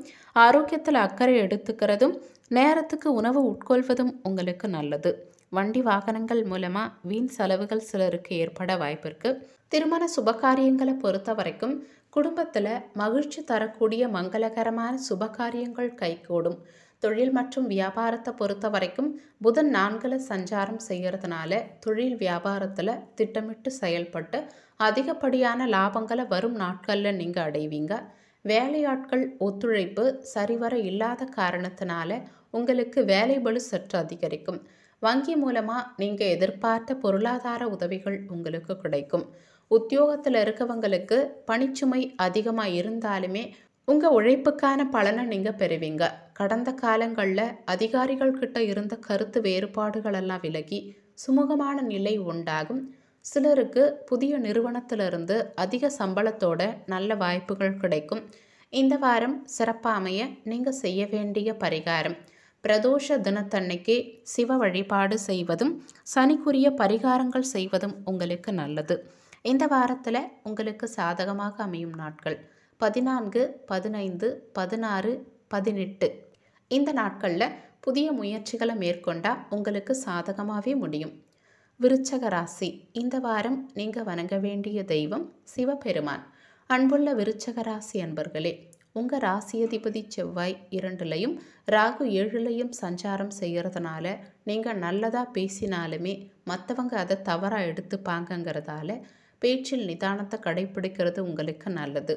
ஆரோக்கியத்தில் அக்கறை எடுத்துக்கிறதும் நேரத்துக்கு உணவு உட்கொள்வதும் உங்களுக்கு நல்லது வண்டி வாகனங்கள் மூலமாக வீண் செலவுகள் சிலருக்கு ஏற்பட வாய்ப்பு இருக்குது திருமண சுபகாரியங்களை பொறுத்த வரைக்கும் குடும்பத்தில் மகிழ்ச்சி தரக்கூடிய மங்களகரமான சுபகாரியங்கள் கைகூடும் தொழில் மற்றும் வியாபாரத்தை பொறுத்த வரைக்கும் புதன் நான்கில் சஞ்சாரம் செய்கிறதுனால தொழில் வியாபாரத்தில் திட்டமிட்டு செயல்பட்டு அதிகப்படியான லாபங்களை வரும் நாட்களில் நீங்கள் அடைவீங்க வேலையாட்கள் ஒத்துழைப்பு சரிவர இல்லாத காரணத்தினால உங்களுக்கு வேலை பலு சற்று அதிகரிக்கும் வங்கி மூலமாக நீங்கள் எதிர்பார்த்த பொருளாதார உதவிகள் உங்களுக்கு கிடைக்கும் உத்தியோகத்தில் இருக்கவங்களுக்கு பணிச்சுமை அதிகமாக இருந்தாலுமே உங்கள் உழைப்புக்கான பலனை நீங்கள் பெறுவீங்க கடந்த காலங்களில் அதிகாரிகள் கிட்ட இருந்த கருத்து வேறுபாடுகளெல்லாம் விலகி சுமூகமான நிலை உண்டாகும் சிலருக்கு புதிய நிறுவனத்திலிருந்து அதிக சம்பளத்தோட நல்ல வாய்ப்புகள் கிடைக்கும் இந்த வாரம் சிறப்பாமைய நீங்கள் செய்ய வேண்டிய பரிகாரம் பிரதோஷ தினத்தன்னைக்கு சிவ வழிபாடு செய்வதும் சனிக்குரிய பரிகாரங்கள் செய்வதும் உங்களுக்கு நல்லது இந்த வாரத்தில் உங்களுக்கு சாதகமாக அமையும் நாட்கள் பதினான்கு பதினைந்து பதினாறு பதினெட்டு இந்த நாட்களில் புதிய முயற்சிகளை மேற்கொண்டால் உங்களுக்கு சாதகமாகவே முடியும் விருச்சக ராசி இந்த வாரம் நீங்கள் வணங்க வேண்டிய தெய்வம் சிவபெருமான் அன்புள்ள விருச்சக ராசி அன்பர்களே உங்கள் ராசியதிபதி செவ்வாய் இரண்டுலையும் ராகு ஏழுலையும் சஞ்சாரம் செய்கிறதுனால நீங்கள் நல்லதாக பேசினாலுமே மற்றவங்க அதை தவறாக எடுத்துப்பாங்கங்கிறதால பேச்சில் நிதானத்தை கடைபிடிக்கிறது உங்களுக்கு நல்லது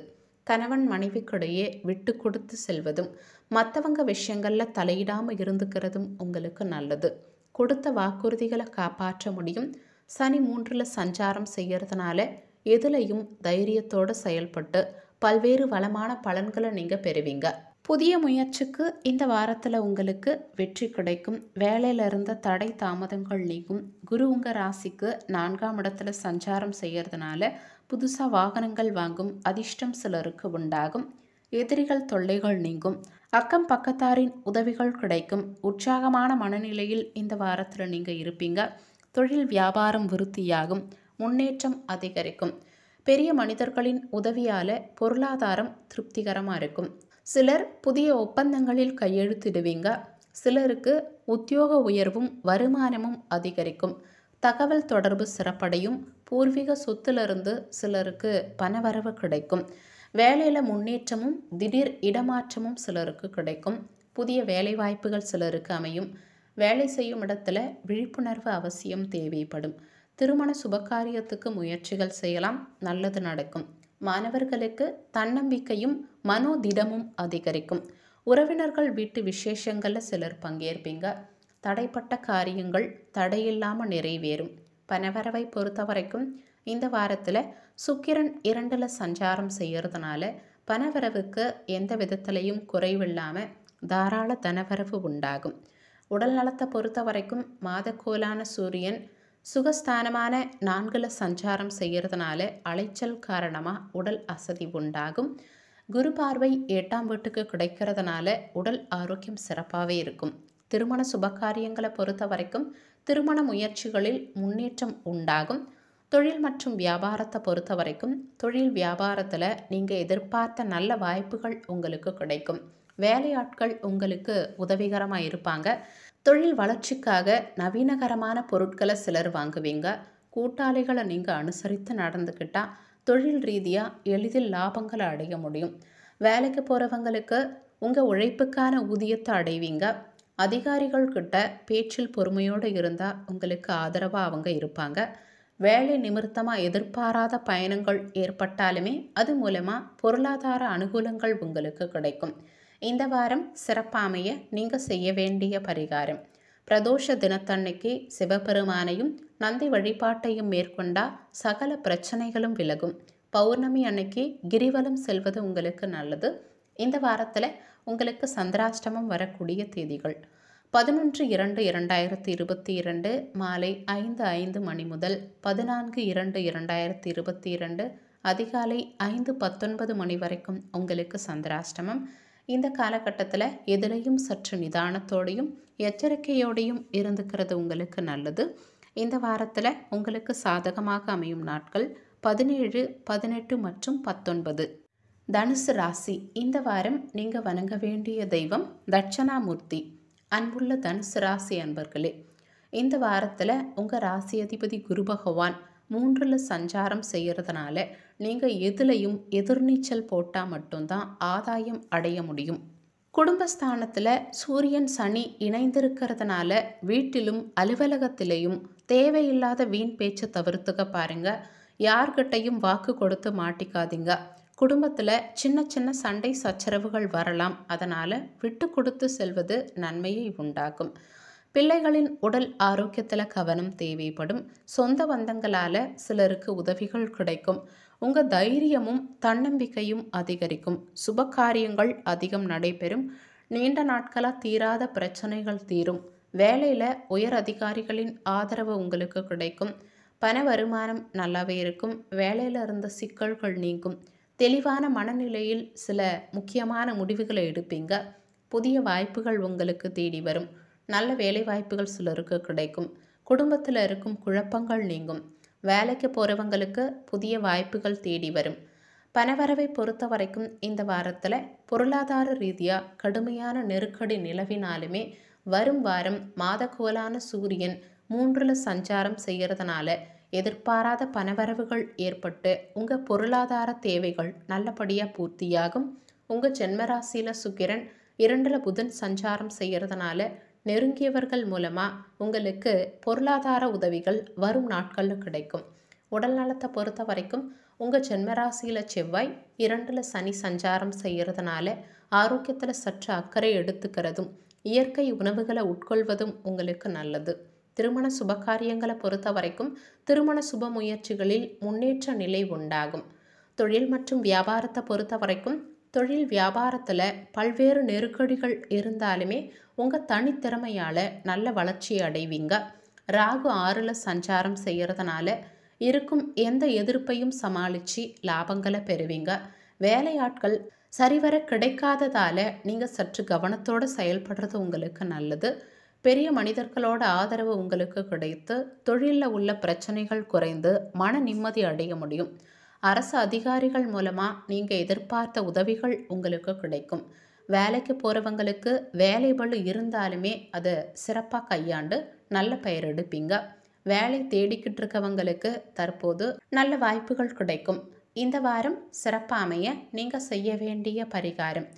கணவன் மனைவிக்கிடையே விட்டு கொடுத்து செல்வதும் மற்றவங்க விஷயங்களில் தலையிடாமல் இருந்துக்கிறதும் உங்களுக்கு நல்லது கொடுத்த வாக்குறுதிகளை காப்பாற்ற முடியும் சனி மூன்றில் சஞ்சாரம் செய்கிறதுனால எதுலையும் தைரியத்தோடு செயல்பட்டு பல்வேறு வளமான பலன்களை நீங்கள் பெறுவீங்க புதிய முயற்சிக்கு இந்த வாரத்தில் உங்களுக்கு வெற்றி கிடைக்கும் வேலையிலிருந்த தடை தாமதங்கள் நீக்கும் குரு உங்கள் ராசிக்கு நான்காம் இடத்துல சஞ்சாரம் செய்கிறதுனால புதுசாக வாகனங்கள் வாங்கும் அதிர்ஷ்டம் சிலருக்கு உண்டாகும் எதிரிகள் தொல்லைகள் நீங்கும் அக்கம் பக்கத்தாரின் உதவிகள் கிடைக்கும் உற்சாகமான மனநிலையில் இந்த வாரத்தில் நீங்கள் இருப்பீங்க தொழில் வியாபாரம் விருத்தியாகும் முன்னேற்றம் அதிகரிக்கும் பெரிய மனிதர்களின் உதவியால் பொருளாதாரம் திருப்திகரமாக இருக்கும் சிலர் புதிய ஒப்பந்தங்களில் கையெழுத்திடுவீங்க சிலருக்கு உத்தியோக உயர்வும் வருமானமும் அதிகரிக்கும் தகவல் தொடர்பு சிறப்படையும் பூர்வீக சொத்திலிருந்து சிலருக்கு பணவரவு கிடைக்கும் வேலையில் முன்னேற்றமும் திடீர் இடமாற்றமும் சிலருக்கு கிடைக்கும் புதிய வேலைவாய்ப்புகள் சிலருக்கு அமையும் வேலை செய்யும் இடத்துல விழிப்புணர்வு அவசியம் தேவைப்படும் திருமண சுபகாரியத்துக்கு முயற்சிகள் செய்யலாம் நல்லது நடக்கும் மாணவர்களுக்கு தன்னம்பிக்கையும் மனோதிடமும் அதிகரிக்கும் உறவினர்கள் வீட்டு விசேஷங்களில் சிலர் பங்கேற்பீங்க தடைப்பட்ட காரியங்கள் தடையில்லாமல் நிறைவேறும் பணவரவை பொறுத்த வரைக்கும் இந்த வாரத்தில் சுக்கிரன் இரண்டில் சஞ்சாரம் செய்கிறதுனால பணவரவுக்கு எந்த விதத்திலையும் குறைவில்லாமல் தாராள தனவரவு உண்டாகும் உடல் நலத்தை பொறுத்த வரைக்கும் மாதக்கோலான சூரியன் சுகஸ்தானமான நான்கில் சஞ்சாரம் செய்கிறதுனால அலைச்சல் காரணமாக உடல் அசதி உண்டாகும் குரு பார்வை எட்டாம் வீட்டுக்கு கிடைக்கிறதுனால உடல் ஆரோக்கியம் சிறப்பாகவே இருக்கும் திருமண சுபகாரியங்களை பொறுத்த வரைக்கும் திருமண முயற்சிகளில் முன்னேற்றம் உண்டாகும் தொழில் மற்றும் வியாபாரத்தை பொறுத்த வரைக்கும் தொழில் வியாபாரத்தில் நீங்கள் எதிர்பார்த்த நல்ல வாய்ப்புகள் உங்களுக்கு கிடைக்கும் வேலையாட்கள் உங்களுக்கு உதவிகரமாக இருப்பாங்க தொழில் வளர்ச்சிக்காக நவீனகரமான பொருட்களை சிலர் வாங்குவீங்க கூட்டாளிகளை நீங்கள் அனுசரித்து நடந்துக்கிட்டால் தொழில் ரீதியாக எளிதில் லாபங்களை அடைய முடியும் வேலைக்கு போகிறவங்களுக்கு உங்கள் உழைப்புக்கான ஊதியத்தை அடைவீங்க அதிகாரிகள் பேச்சில் பொறுமையோடு இருந்தால் உங்களுக்கு ஆதரவாக அவங்க இருப்பாங்க வேலை நிமித்தமாக எதிர்பாராத பயணங்கள் ஏற்பட்டாலுமே அது மூலமாக பொருளாதார அனுகூலங்கள் உங்களுக்கு கிடைக்கும் இந்த வாரம் சிறப்பாமைய நீங்கள் செய்ய வேண்டிய பரிகாரம் பிரதோஷ தினத்தன்னைக்கு சிவபெருமானையும் நந்தி வழிபாட்டையும் மேற்கொண்டால் சகல பிரச்சனைகளும் விலகும் பௌர்ணமி அன்னைக்கு கிரிவலம் செல்வது உங்களுக்கு நல்லது இந்த வாரத்தில் உங்களுக்கு சந்திராஷ்டமம் வரக்கூடிய தேதிகள் பதினொன்று இரண்டு இரண்டாயிரத்தி இருபத்தி இரண்டு மாலை ஐந்து ஐந்து மணி முதல் பதினான்கு இரண்டு இரண்டாயிரத்தி இருபத்தி இரண்டு அதிகாலை ஐந்து பத்தொன்பது மணி வரைக்கும் உங்களுக்கு சந்திராஷ்டமம் இந்த காலகட்டத்தில் எதிலையும் சற்று நிதானத்தோடையும் எச்சரிக்கையோடையும் இருந்துக்கிறது உங்களுக்கு நல்லது இந்த வாரத்தில் உங்களுக்கு சாதகமாக அமையும் நாட்கள் பதினேழு பதினெட்டு மற்றும் பத்தொன்பது தனுசு ராசி இந்த வாரம் நீங்கள் வணங்க வேண்டிய தெய்வம் தட்சணாமூர்த்தி அன்புள்ள தனுசு ராசி அன்பர்களே இந்த வாரத்தில் உங்கள் ராசி அதிபதி குரு பகவான் மூன்றில் சஞ்சாரம் செய்கிறதுனால நீங்கள் எதுலையும் எதிர்நீச்சல் போட்டால் மட்டும்தான் ஆதாயம் அடைய முடியும் குடும்பஸ்தானத்தில் சூரியன் சனி இணைந்திருக்கிறதுனால வீட்டிலும் அலுவலகத்திலையும் தேவையில்லாத வீண் பேச்சை தவிர்த்துக்க பாருங்கள் யார்கிட்டையும் வாக்கு கொடுத்து மாட்டிக்காதீங்க குடும்பத்தில் சின்ன சின்ன சண்டை சச்சரவுகள் வரலாம் அதனால் விட்டு கொடுத்து செல்வது நன்மையை உண்டாக்கும் பிள்ளைகளின் உடல் ஆரோக்கியத்தில் கவனம் தேவைப்படும் சொந்த பந்தங்களால் சிலருக்கு உதவிகள் கிடைக்கும் உங்கள் தைரியமும் தன்னம்பிக்கையும் அதிகரிக்கும் சுப காரியங்கள் அதிகம் நடைபெறும் நீண்ட நாட்களாக தீராத பிரச்சனைகள் தீரும் வேலையில் உயர் அதிகாரிகளின் ஆதரவு உங்களுக்கு கிடைக்கும் பண வருமானம் நல்லாவே இருக்கும் வேலையில் இருந்த சிக்கல்கள் நீங்கும் தெளிவான மனநிலையில் சில முக்கியமான முடிவுகளை எடுப்பீங்க புதிய வாய்ப்புகள் உங்களுக்கு தேடி வரும் நல்ல வேலை வாய்ப்புகள் சிலருக்கு கிடைக்கும் குடும்பத்தில் இருக்கும் குழப்பங்கள் நீங்கும் வேலைக்கு போகிறவங்களுக்கு புதிய வாய்ப்புகள் தேடி வரும் பணவரவை பொறுத்த வரைக்கும் இந்த வாரத்தில் பொருளாதார ரீதியாக கடுமையான நெருக்கடி நிலவினாலுமே வரும் வாரம் மாதக்கோலான சூரியன் மூன்றில் சஞ்சாரம் செய்கிறதுனால எதிர்பாராத பணவரவுகள் ஏற்பட்டு உங்கள் பொருளாதார தேவைகள் நல்லபடியாக பூர்த்தியாகும் உங்கள் ஜென்மராசியில் சுக்கிரன் இரண்டில் புதன் சஞ்சாரம் செய்கிறதுனால நெருங்கியவர்கள் மூலமாக உங்களுக்கு பொருளாதார உதவிகள் வரும் நாட்களில் கிடைக்கும் உடல் நலத்தை பொறுத்த வரைக்கும் உங்கள் ஜென்மராசியில் செவ்வாய் இரண்டில் சனி சஞ்சாரம் செய்கிறதுனால ஆரோக்கியத்தில் சற்று அக்கறை எடுத்துக்கிறதும் இயற்கை உணவுகளை உட்கொள்வதும் உங்களுக்கு நல்லது திருமண சுபகாரியங்களை பொறுத்த வரைக்கும் திருமண சுப முயற்சிகளில் முன்னேற்ற நிலை உண்டாகும் தொழில் மற்றும் வியாபாரத்தை பொறுத்த வரைக்கும் தொழில் வியாபாரத்தில் பல்வேறு நெருக்கடிகள் இருந்தாலுமே உங்கள் தனித்திறமையால் நல்ல வளர்ச்சி அடைவீங்க ராகு ஆறில் சஞ்சாரம் செய்கிறதுனால இருக்கும் எந்த எதிர்ப்பையும் சமாளித்து லாபங்களை பெறுவீங்க வேலையாட்கள் சரிவர கிடைக்காததால் நீங்கள் சற்று கவனத்தோடு செயல்படுறது உங்களுக்கு நல்லது பெரிய மனிதர்களோட ஆதரவு உங்களுக்கு கிடைத்து தொழிலில் உள்ள பிரச்சனைகள் குறைந்து மன நிம்மதி அடைய முடியும் அரசு அதிகாரிகள் மூலமாக நீங்கள் எதிர்பார்த்த உதவிகள் உங்களுக்கு கிடைக்கும் வேலைக்கு போகிறவங்களுக்கு வேலை பழு இருந்தாலுமே அதை சிறப்பாக கையாண்டு நல்ல பெயர் எடுப்பீங்க வேலை தேடிக்கிட்டு இருக்கவங்களுக்கு தற்போது நல்ல வாய்ப்புகள் கிடைக்கும் இந்த வாரம் சிறப்பாக அமைய நீங்கள் செய்ய வேண்டிய பரிகாரம்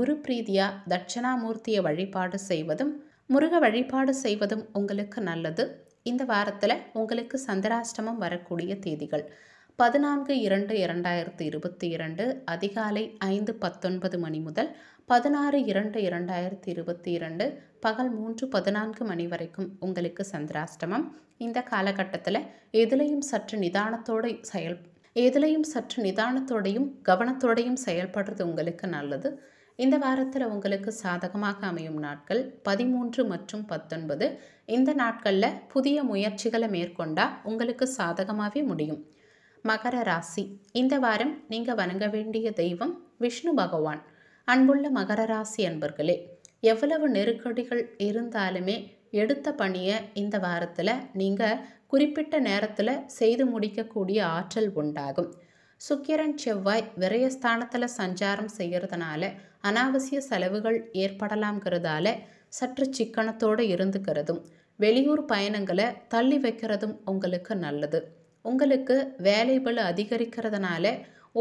குரு பிரீதியா தட்சிணாமூர்த்தியை வழிபாடு செய்வதும் முருக வழிபாடு செய்வதும் உங்களுக்கு நல்லது இந்த வாரத்தில் உங்களுக்கு சந்திராஷ்டமம் வரக்கூடிய தேதிகள் பதினான்கு இரண்டு இரண்டாயிரத்தி இருபத்தி இரண்டு அதிகாலை ஐந்து பத்தொன்பது மணி முதல் பதினாறு இரண்டு இரண்டாயிரத்தி இருபத்தி இரண்டு பகல் மூன்று பதினான்கு மணி வரைக்கும் உங்களுக்கு சந்திராஷ்டமம் இந்த காலகட்டத்தில் எதிலையும் சற்று நிதானத்தோடு செயல் எதிலையும் சற்று நிதானத்தோடையும் கவனத்தோடையும் செயல்படுறது உங்களுக்கு நல்லது இந்த வாரத்தில் உங்களுக்கு சாதகமாக அமையும் நாட்கள் பதிமூன்று மற்றும் பத்தொன்பது இந்த நாட்களில் புதிய முயற்சிகளை மேற்கொண்டால் உங்களுக்கு சாதகமாகவே முடியும் மகர ராசி இந்த வாரம் நீங்கள் வணங்க வேண்டிய தெய்வம் விஷ்ணு பகவான் அன்புள்ள மகர ராசி அன்பர்களே எவ்வளவு நெருக்கடிகள் இருந்தாலுமே எடுத்த பணியை இந்த வாரத்தில் நீங்கள் குறிப்பிட்ட நேரத்தில் செய்து முடிக்கக்கூடிய ஆற்றல் உண்டாகும் சுக்கிரன் செவ்வாய் விரயஸ்தானத்தில் சஞ்சாரம் செய்கிறதுனால அனாவசிய செலவுகள் ஏற்படலாம்ங்கிறதால சற்று சிக்கனத்தோடு இருந்துக்கிறதும் வெளியூர் பயணங்களை தள்ளி வைக்கிறதும் உங்களுக்கு நல்லது உங்களுக்கு வேலைகள் அதிகரிக்கிறதுனால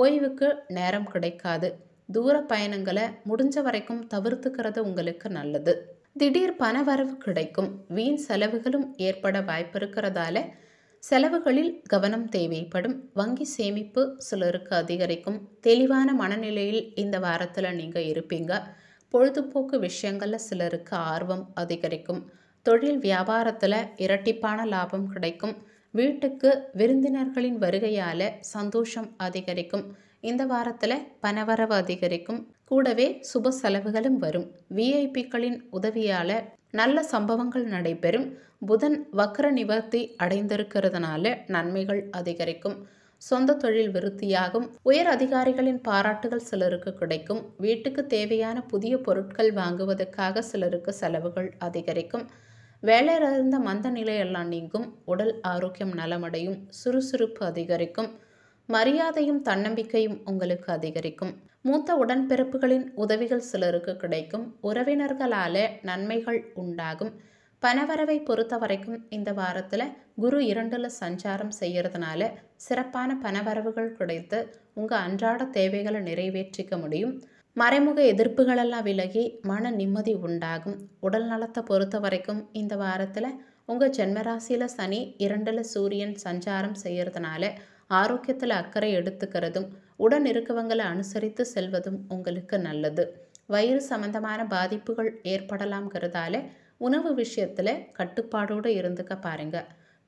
ஓய்வுக்கு நேரம் கிடைக்காது தூர பயணங்களை முடிஞ்ச வரைக்கும் தவிர்த்துக்கிறது உங்களுக்கு நல்லது திடீர் பணவரவு கிடைக்கும் வீண் செலவுகளும் ஏற்பட வாய்ப்பு இருக்கிறதால செலவுகளில் கவனம் தேவைப்படும் வங்கி சேமிப்பு சிலருக்கு அதிகரிக்கும் தெளிவான மனநிலையில் இந்த வாரத்தில் நீங்கள் இருப்பீங்க பொழுதுபோக்கு விஷயங்களில் சிலருக்கு ஆர்வம் அதிகரிக்கும் தொழில் வியாபாரத்தில் இரட்டிப்பான லாபம் கிடைக்கும் வீட்டுக்கு விருந்தினர்களின் வருகையால் சந்தோஷம் அதிகரிக்கும் இந்த வாரத்தில் பணவரவு அதிகரிக்கும் கூடவே சுப செலவுகளும் வரும் விஐபிக்களின் உதவியால் நல்ல சம்பவங்கள் நடைபெறும் புதன் வக்கர நிவர்த்தி அடைந்திருக்கிறதுனால நன்மைகள் அதிகரிக்கும் சொந்த தொழில் விருத்தியாகும் உயர் அதிகாரிகளின் பாராட்டுகள் சிலருக்கு கிடைக்கும் வீட்டுக்கு தேவையான புதிய பொருட்கள் வாங்குவதற்காக சிலருக்கு செலவுகள் அதிகரிக்கும் வேலையிலிருந்த மந்த நிலையெல்லாம் நீங்கும் உடல் ஆரோக்கியம் நலமடையும் சுறுசுறுப்பு அதிகரிக்கும் மரியாதையும் தன்னம்பிக்கையும் உங்களுக்கு அதிகரிக்கும் மூத்த உடன்பிறப்புகளின் உதவிகள் சிலருக்கு கிடைக்கும் உறவினர்களால் நன்மைகள் உண்டாகும் பணவரவை பொறுத்த வரைக்கும் இந்த வாரத்தில் குரு இரண்டில் சஞ்சாரம் செய்கிறதுனால சிறப்பான பணவரவுகள் கிடைத்து உங்கள் அன்றாட தேவைகளை நிறைவேற்றிக்க முடியும் மறைமுக எதிர்ப்புகளெல்லாம் விலகி மன நிம்மதி உண்டாகும் உடல் நலத்தை பொறுத்த வரைக்கும் இந்த வாரத்தில் உங்கள் ஜென்மராசியில் சனி இரண்டில் சூரியன் சஞ்சாரம் செய்கிறதுனால ஆரோக்கியத்தில் அக்கறை எடுத்துக்கிறதும் உடன் இருக்கவங்களை அனுசரித்து செல்வதும் உங்களுக்கு நல்லது வயிறு சம்பந்தமான பாதிப்புகள் ஏற்படலாம்ங்கிறதால உணவு விஷயத்தில் கட்டுப்பாடோடு இருந்துக்க பாருங்க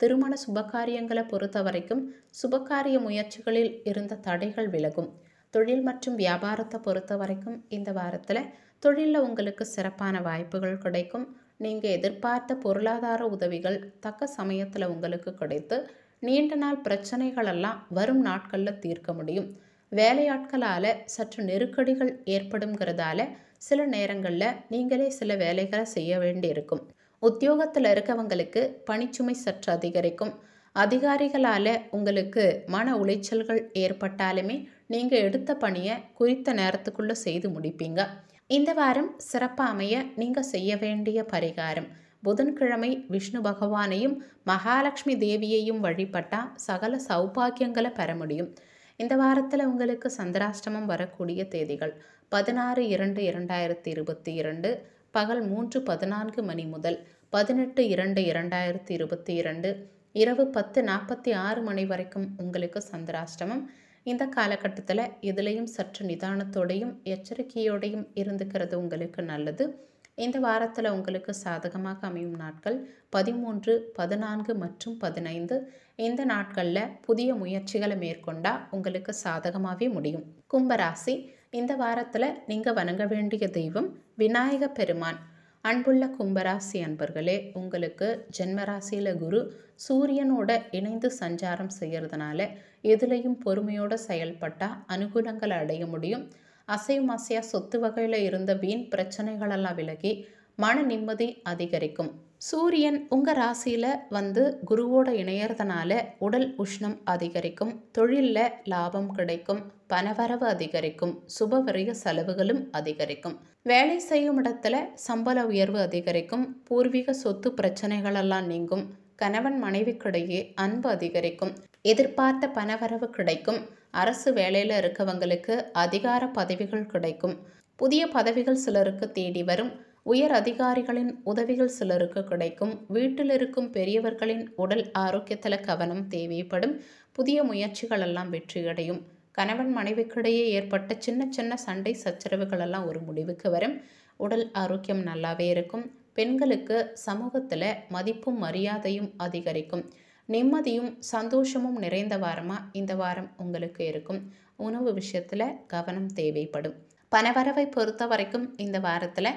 திருமண சுபகாரியங்களை பொறுத்த வரைக்கும் சுபகாரிய முயற்சிகளில் இருந்த தடைகள் விலகும் தொழில் மற்றும் வியாபாரத்தை பொறுத்த வரைக்கும் இந்த வாரத்தில் தொழிலில் உங்களுக்கு சிறப்பான வாய்ப்புகள் கிடைக்கும் நீங்கள் எதிர்பார்த்த பொருளாதார உதவிகள் தக்க சமயத்தில் உங்களுக்கு கிடைத்து நீண்ட நாள் பிரச்சனைகளெல்லாம் வரும் நாட்களில் தீர்க்க முடியும் வேலையாட்களால் சற்று நெருக்கடிகள் ஏற்படுங்கிறதால சில நேரங்களில் நீங்களே சில வேலைகளை செய்ய வேண்டியிருக்கும் உத்தியோகத்தில் இருக்கவங்களுக்கு பணிச்சுமை சற்று அதிகரிக்கும் அதிகாரிகளால் உங்களுக்கு மன உளைச்சல்கள் ஏற்பட்டாலுமே நீங்கள் எடுத்த பணியை குறித்த நேரத்துக்குள்ளே செய்து முடிப்பீங்க இந்த வாரம் சிறப்பாக அமைய நீங்கள் செய்ய வேண்டிய பரிகாரம் புதன்கிழமை விஷ்ணு பகவானையும் மகாலட்சுமி தேவியையும் வழிபட்டால் சகல சௌபாகியங்களை பெற முடியும் இந்த வாரத்தில் உங்களுக்கு சந்திராஷ்டமம் வரக்கூடிய தேதிகள் பதினாறு இரண்டு இரண்டாயிரத்தி இருபத்தி இரண்டு பகல் மூன்று பதினான்கு மணி முதல் பதினெட்டு இரண்டு இரண்டாயிரத்தி இருபத்தி இரண்டு இரவு பத்து நாற்பத்தி ஆறு மணி வரைக்கும் உங்களுக்கு சந்திராஷ்டமம் இந்த காலகட்டத்தில் எதுலேயும் சற்று நிதானத்தோடையும் எச்சரிக்கையோடையும் இருந்துக்கிறது உங்களுக்கு நல்லது இந்த வாரத்தில் உங்களுக்கு சாதகமாக அமையும் நாட்கள் பதிமூன்று பதினான்கு மற்றும் பதினைந்து இந்த நாட்களில் புதிய முயற்சிகளை மேற்கொண்டால் உங்களுக்கு சாதகமாகவே முடியும் கும்பராசி இந்த வாரத்தில் நீங்கள் வணங்க வேண்டிய தெய்வம் விநாயக பெருமான் அன்புள்ள கும்பராசி அன்பர்களே உங்களுக்கு ஜென்மராசியில் குரு சூரியனோட இணைந்து சஞ்சாரம் செய்கிறதுனால எதுலேயும் பொறுமையோடு செயல்பட்டால் அனுகூலங்களை அடைய முடியும் அசையும் அசையா சொத்து வகையில் இருந்த வீண் பிரச்சனைகளெல்லாம் விலகி மன நிம்மதி அதிகரிக்கும் சூரியன் உங்கள் ராசியில் வந்து குருவோட இணையறதுனால உடல் உஷ்ணம் அதிகரிக்கும் தொழிலில் லாபம் கிடைக்கும் பணவரவு அதிகரிக்கும் சுபவரிய செலவுகளும் அதிகரிக்கும் வேலை செய்யும் இடத்துல சம்பள உயர்வு அதிகரிக்கும் பூர்வீக சொத்து பிரச்சனைகளெல்லாம் நீங்கும் கணவன் மனைவிக்கிடையே அன்பு அதிகரிக்கும் எதிர்பார்த்த பணவரவு கிடைக்கும் அரசு வேலையில் இருக்கவங்களுக்கு அதிகார பதவிகள் கிடைக்கும் புதிய பதவிகள் சிலருக்கு தேடி வரும் உயர் அதிகாரிகளின் உதவிகள் சிலருக்கு கிடைக்கும் வீட்டில் இருக்கும் பெரியவர்களின் உடல் ஆரோக்கியத்தில் கவனம் தேவைப்படும் புதிய முயற்சிகள் எல்லாம் வெற்றியடையும் கணவன் மனைவிக்கிடையே ஏற்பட்ட சின்ன சின்ன சண்டை சச்சரவுகள் எல்லாம் ஒரு முடிவுக்கு வரும் உடல் ஆரோக்கியம் நல்லாவே இருக்கும் பெண்களுக்கு சமூகத்தில் மதிப்பும் மரியாதையும் அதிகரிக்கும் நிம்மதியும் சந்தோஷமும் நிறைந்த வாரமாக இந்த வாரம் உங்களுக்கு இருக்கும் உணவு விஷயத்தில் கவனம் தேவைப்படும் பணவரவை பொறுத்த வரைக்கும் இந்த வாரத்தில்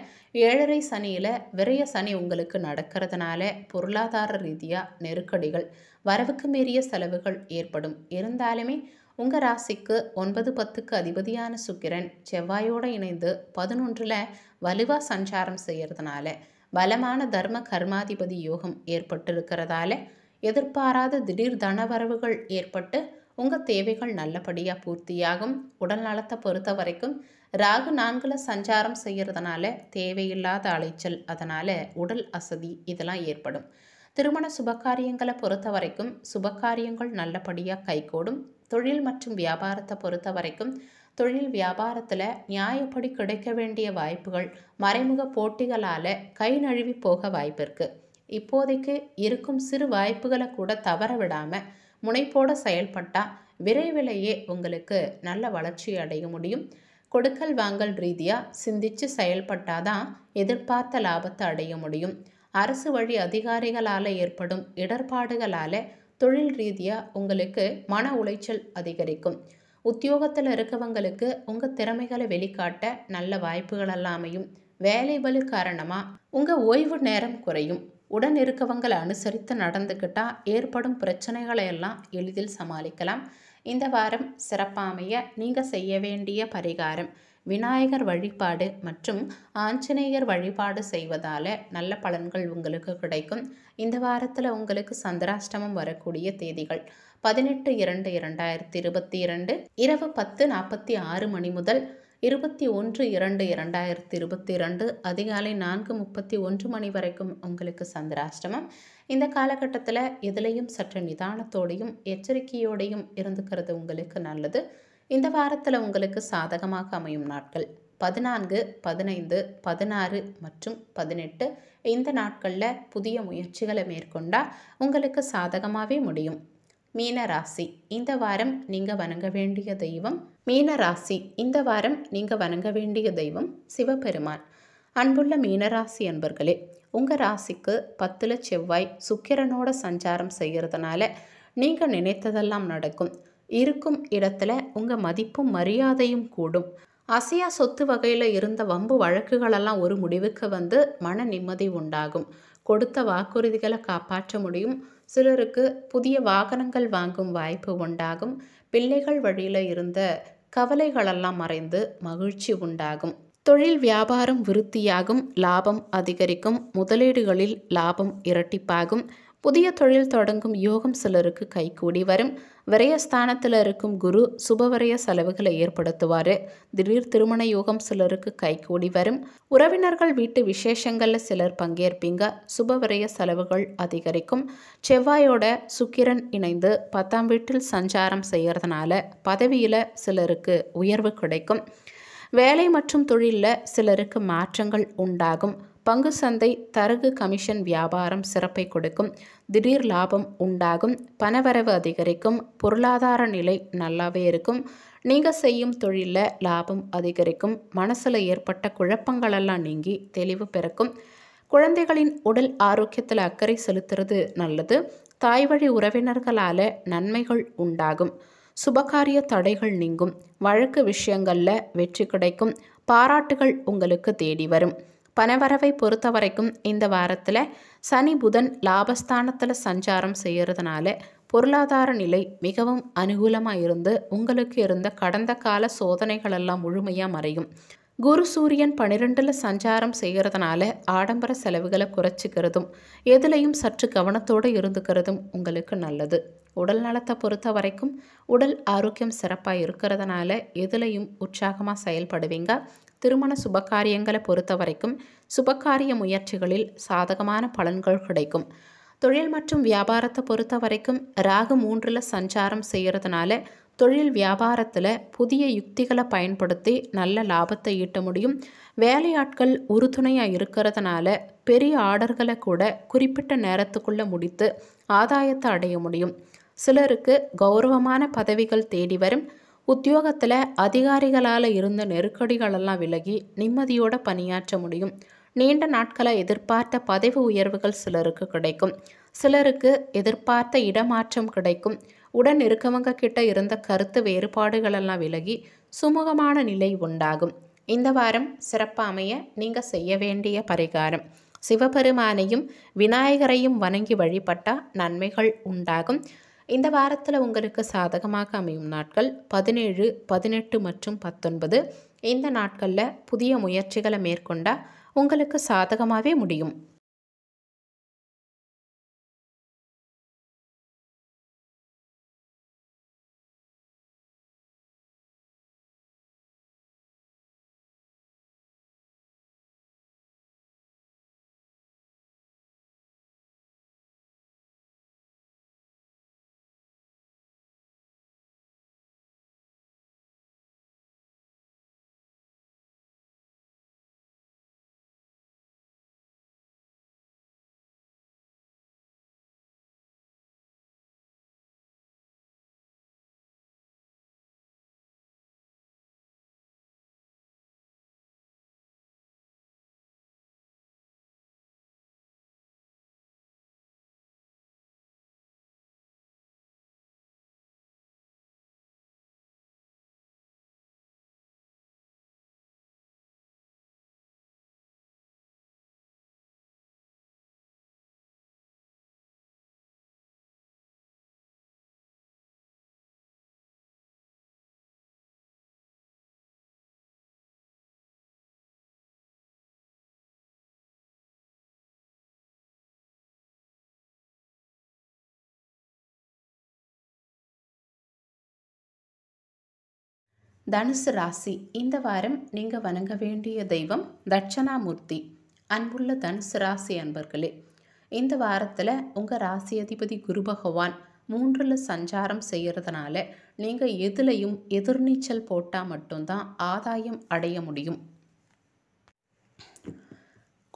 ஏழரை சனியில் விரைய சனி உங்களுக்கு நடக்கிறதுனால பொருளாதார ரீதியாக நெருக்கடிகள் வரவுக்கு மீறிய செலவுகள் ஏற்படும் இருந்தாலுமே உங்கள் ராசிக்கு ஒன்பது பத்துக்கு அதிபதியான சுக்கிரன் செவ்வாயோடு இணைந்து பதினொன்றில் வலுவாக சஞ்சாரம் செய்கிறதுனால பலமான தர்ம கர்மாதிபதி யோகம் ஏற்பட்டிருக்கிறதால எதிர்பாராத திடீர் தனவரவுகள் ஏற்பட்டு உங்கள் தேவைகள் நல்லபடியாக பூர்த்தியாகும் உடல் நலத்தை பொறுத்த வரைக்கும் ராகு நான்கில் சஞ்சாரம் செய்கிறதுனால தேவையில்லாத அலைச்சல் அதனால் உடல் அசதி இதெல்லாம் ஏற்படும் திருமண சுபகாரியங்களை பொறுத்த வரைக்கும் சுபகாரியங்கள் நல்லபடியாக கைகூடும் தொழில் மற்றும் வியாபாரத்தை பொறுத்த வரைக்கும் தொழில் வியாபாரத்தில் நியாயப்படி கிடைக்க வேண்டிய வாய்ப்புகள் மறைமுக போட்டிகளால் கை நழுவி போக வாய்ப்பு இருக்குது இப்போதைக்கு இருக்கும் சிறு வாய்ப்புகளை கூட தவற விடாமல் முனைப்போட செயல்பட்டால் விரைவிலேயே உங்களுக்கு நல்ல வளர்ச்சி அடைய முடியும் கொடுக்கல் வாங்கல் ரீதியாக சிந்தித்து செயல்பட்டாதான் எதிர்பார்த்த லாபத்தை அடைய முடியும் அரசு வழி அதிகாரிகளால் ஏற்படும் இடர்பாடுகளால் தொழில் ரீதியாக உங்களுக்கு மன உளைச்சல் அதிகரிக்கும் உத்தியோகத்தில் இருக்கவங்களுக்கு உங்கள் திறமைகளை வெளிக்காட்ட நல்ல வாய்ப்புகள் எல்லாமையும் வலு காரணமாக உங்கள் ஓய்வு நேரம் குறையும் உடன் இருக்கவங்களை அனுசரித்து நடந்துக்கிட்டால் ஏற்படும் பிரச்சனைகளை எல்லாம் எளிதில் சமாளிக்கலாம் இந்த வாரம் சிறப்பாமைய நீங்கள் செய்ய வேண்டிய பரிகாரம் விநாயகர் வழிபாடு மற்றும் ஆஞ்சநேயர் வழிபாடு செய்வதால் நல்ல பலன்கள் உங்களுக்கு கிடைக்கும் இந்த வாரத்தில் உங்களுக்கு சந்திராஷ்டமம் வரக்கூடிய தேதிகள் பதினெட்டு இரண்டு இரண்டாயிரத்தி இருபத்தி இரண்டு இரவு பத்து நாற்பத்தி ஆறு மணி முதல் இருபத்தி ஒன்று இரண்டு இரண்டாயிரத்தி இருபத்தி இரண்டு அதிகாலை நான்கு முப்பத்தி ஒன்று மணி வரைக்கும் உங்களுக்கு சந்திராஷ்டமம் இந்த காலகட்டத்தில் எதிலையும் சற்று நிதானத்தோடையும் எச்சரிக்கையோடையும் இருந்துக்கிறது உங்களுக்கு நல்லது இந்த வாரத்தில் உங்களுக்கு சாதகமாக அமையும் நாட்கள் பதினான்கு பதினைந்து பதினாறு மற்றும் பதினெட்டு இந்த நாட்களில் புதிய முயற்சிகளை மேற்கொண்டால் உங்களுக்கு சாதகமாகவே முடியும் மீனராசி இந்த வாரம் நீங்கள் வணங்க வேண்டிய தெய்வம் மீனராசி இந்த வாரம் நீங்கள் வணங்க வேண்டிய தெய்வம் சிவபெருமான் அன்புள்ள மீனராசி அன்பர்களே உங்கள் ராசிக்கு பத்துல செவ்வாய் சுக்கிரனோட சஞ்சாரம் செய்கிறதுனால நீங்கள் நினைத்ததெல்லாம் நடக்கும் இருக்கும் இடத்துல உங்கள் மதிப்பும் மரியாதையும் கூடும் அசையா சொத்து வகையில் இருந்த வம்பு வழக்குகளெல்லாம் ஒரு முடிவுக்கு வந்து மன நிம்மதி உண்டாகும் கொடுத்த வாக்குறுதிகளை காப்பாற்ற முடியும் சிலருக்கு புதிய வாகனங்கள் வாங்கும் வாய்ப்பு உண்டாகும் பிள்ளைகள் வழியில் இருந்த கவலைகளெல்லாம் மறைந்து மகிழ்ச்சி உண்டாகும் தொழில் வியாபாரம் விருத்தியாகும் லாபம் அதிகரிக்கும் முதலீடுகளில் லாபம் இரட்டிப்பாகும் புதிய தொழில் தொடங்கும் யோகம் சிலருக்கு கைகூடி வரும் விரயஸ்தானத்தில் இருக்கும் குரு சுபவரய செலவுகளை ஏற்படுத்துவார் திடீர் திருமண யோகம் சிலருக்கு கைகூடி வரும் உறவினர்கள் வீட்டு விசேஷங்களில் சிலர் பங்கேற்பீங்க சுபவரய செலவுகள் அதிகரிக்கும் செவ்வாயோட சுக்கிரன் இணைந்து பத்தாம் வீட்டில் சஞ்சாரம் செய்கிறதுனால பதவியில் சிலருக்கு உயர்வு கிடைக்கும் வேலை மற்றும் தொழிலில் சிலருக்கு மாற்றங்கள் உண்டாகும் பங்கு சந்தை தரகு கமிஷன் வியாபாரம் சிறப்பை கொடுக்கும் திடீர் லாபம் உண்டாகும் பணவரவு அதிகரிக்கும் பொருளாதார நிலை நல்லாவே இருக்கும் நீங்கள் செய்யும் தொழிலில் லாபம் அதிகரிக்கும் மனசில் ஏற்பட்ட குழப்பங்களெல்லாம் நீங்கி தெளிவு பிறக்கும் குழந்தைகளின் உடல் ஆரோக்கியத்தில் அக்கறை செலுத்துறது நல்லது தாய் வழி உறவினர்களால் நன்மைகள் உண்டாகும் சுபகாரிய தடைகள் நீங்கும் வழக்கு விஷயங்களில் வெற்றி கிடைக்கும் பாராட்டுகள் உங்களுக்கு தேடி வரும் பணவரவை பொறுத்த வரைக்கும் இந்த வாரத்தில் சனி புதன் லாபஸ்தானத்தில் சஞ்சாரம் செய்கிறதுனால பொருளாதார நிலை மிகவும் அனுகூலமாக இருந்து உங்களுக்கு இருந்த கடந்த கால சோதனைகளெல்லாம் முழுமையாக மறையும் குரு சூரியன் பன்னிரெண்டில் சஞ்சாரம் செய்கிறதுனால ஆடம்பர செலவுகளை குறைச்சிக்கிறதும் எதுலையும் சற்று கவனத்தோடு இருந்துக்கிறதும் உங்களுக்கு நல்லது உடல் நலத்தை பொறுத்த வரைக்கும் உடல் ஆரோக்கியம் சிறப்பாக இருக்கிறதுனால எதுலையும் உற்சாகமாக செயல்படுவீங்க திருமண சுபகாரியங்களை பொறுத்த வரைக்கும் சுபகாரிய முயற்சிகளில் சாதகமான பலன்கள் கிடைக்கும் தொழில் மற்றும் வியாபாரத்தை பொறுத்த வரைக்கும் ராகு மூன்றில் சஞ்சாரம் செய்கிறதுனால தொழில் வியாபாரத்தில் புதிய யுக்திகளை பயன்படுத்தி நல்ல லாபத்தை ஈட்ட முடியும் வேலையாட்கள் உறுதுணையாக இருக்கிறதுனால பெரிய ஆர்டர்களை கூட குறிப்பிட்ட நேரத்துக்குள்ளே முடித்து ஆதாயத்தை அடைய முடியும் சிலருக்கு கௌரவமான பதவிகள் தேடி வரும் உத்தியோகத்தில் அதிகாரிகளால் இருந்த நெருக்கடிகளெல்லாம் விலகி நிம்மதியோடு பணியாற்ற முடியும் நீண்ட நாட்களை எதிர்பார்த்த பதவி உயர்வுகள் சிலருக்கு கிடைக்கும் சிலருக்கு எதிர்பார்த்த இடமாற்றம் கிடைக்கும் உடன் இருக்கவங்க கிட்ட இருந்த கருத்து வேறுபாடுகளெல்லாம் விலகி சுமூகமான நிலை உண்டாகும் இந்த வாரம் சிறப்பாமைய நீங்கள் செய்ய வேண்டிய பரிகாரம் சிவபெருமானையும் விநாயகரையும் வணங்கி வழிபட்டால் நன்மைகள் உண்டாகும் இந்த வாரத்தில் உங்களுக்கு சாதகமாக அமையும் நாட்கள் பதினேழு பதினெட்டு மற்றும் பத்தொன்பது இந்த நாட்களில் புதிய முயற்சிகளை மேற்கொண்டால் உங்களுக்கு சாதகமாகவே முடியும் தனுசு ராசி இந்த வாரம் நீங்கள் வணங்க வேண்டிய தெய்வம் தட்சணாமூர்த்தி அன்புள்ள தனுசு ராசி அன்பர்களே இந்த வாரத்தில் உங்கள் ராசி அதிபதி குரு பகவான் மூன்றில் சஞ்சாரம் செய்கிறதுனால நீங்கள் எதுலையும் எதிர்நீச்சல் போட்டால் மட்டும்தான் ஆதாயம் அடைய முடியும்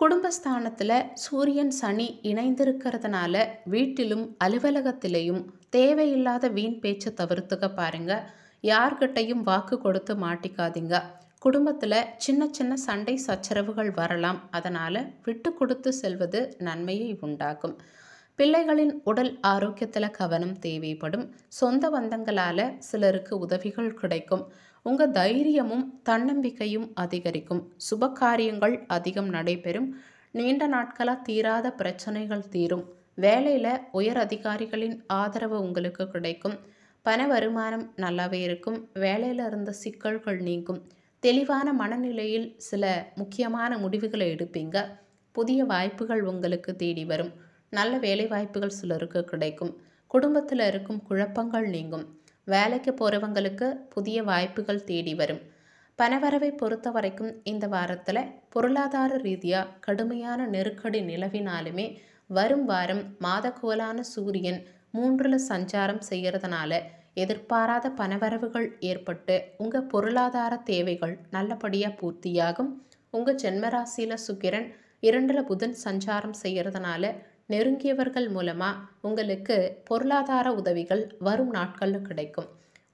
குடும்பஸ்தானத்தில் சூரியன் சனி இணைந்திருக்கிறதுனால வீட்டிலும் அலுவலகத்திலையும் தேவையில்லாத வீண் பேச்சை தவிர்த்துக்க பாருங்கள் யார்கிட்டையும் வாக்கு கொடுத்து மாட்டிக்காதீங்க குடும்பத்தில் சின்ன சின்ன சண்டை சச்சரவுகள் வரலாம் அதனால் விட்டு கொடுத்து செல்வது நன்மையை உண்டாகும் பிள்ளைகளின் உடல் ஆரோக்கியத்தில் கவனம் தேவைப்படும் சொந்த பந்தங்களால் சிலருக்கு உதவிகள் கிடைக்கும் உங்கள் தைரியமும் தன்னம்பிக்கையும் அதிகரிக்கும் சுப காரியங்கள் அதிகம் நடைபெறும் நீண்ட நாட்களாக தீராத பிரச்சனைகள் தீரும் வேலையில் உயர் அதிகாரிகளின் ஆதரவு உங்களுக்கு கிடைக்கும் பண வருமானம் நல்லாவே இருக்கும் வேலையில் இருந்த சிக்கல்கள் நீங்கும் தெளிவான மனநிலையில் சில முக்கியமான முடிவுகளை எடுப்பீங்க புதிய வாய்ப்புகள் உங்களுக்கு தேடி வரும் நல்ல வேலை வாய்ப்புகள் சிலருக்கு கிடைக்கும் குடும்பத்தில் இருக்கும் குழப்பங்கள் நீங்கும் வேலைக்கு போகிறவங்களுக்கு புதிய வாய்ப்புகள் தேடி வரும் பணவரவை பொறுத்த வரைக்கும் இந்த வாரத்தில் பொருளாதார ரீதியாக கடுமையான நெருக்கடி நிலவினாலுமே வரும் வாரம் மாதக்கோலான சூரியன் மூன்றில் சஞ்சாரம் செய்கிறதுனால எதிர்பாராத பணவரவுகள் ஏற்பட்டு உங்கள் பொருளாதார தேவைகள் நல்லபடியாக பூர்த்தியாகும் உங்கள் ஜென்மராசியில் சுக்கிரன் இரண்டில் புதன் சஞ்சாரம் செய்கிறதுனால நெருங்கியவர்கள் மூலமாக உங்களுக்கு பொருளாதார உதவிகள் வரும் நாட்களில் கிடைக்கும்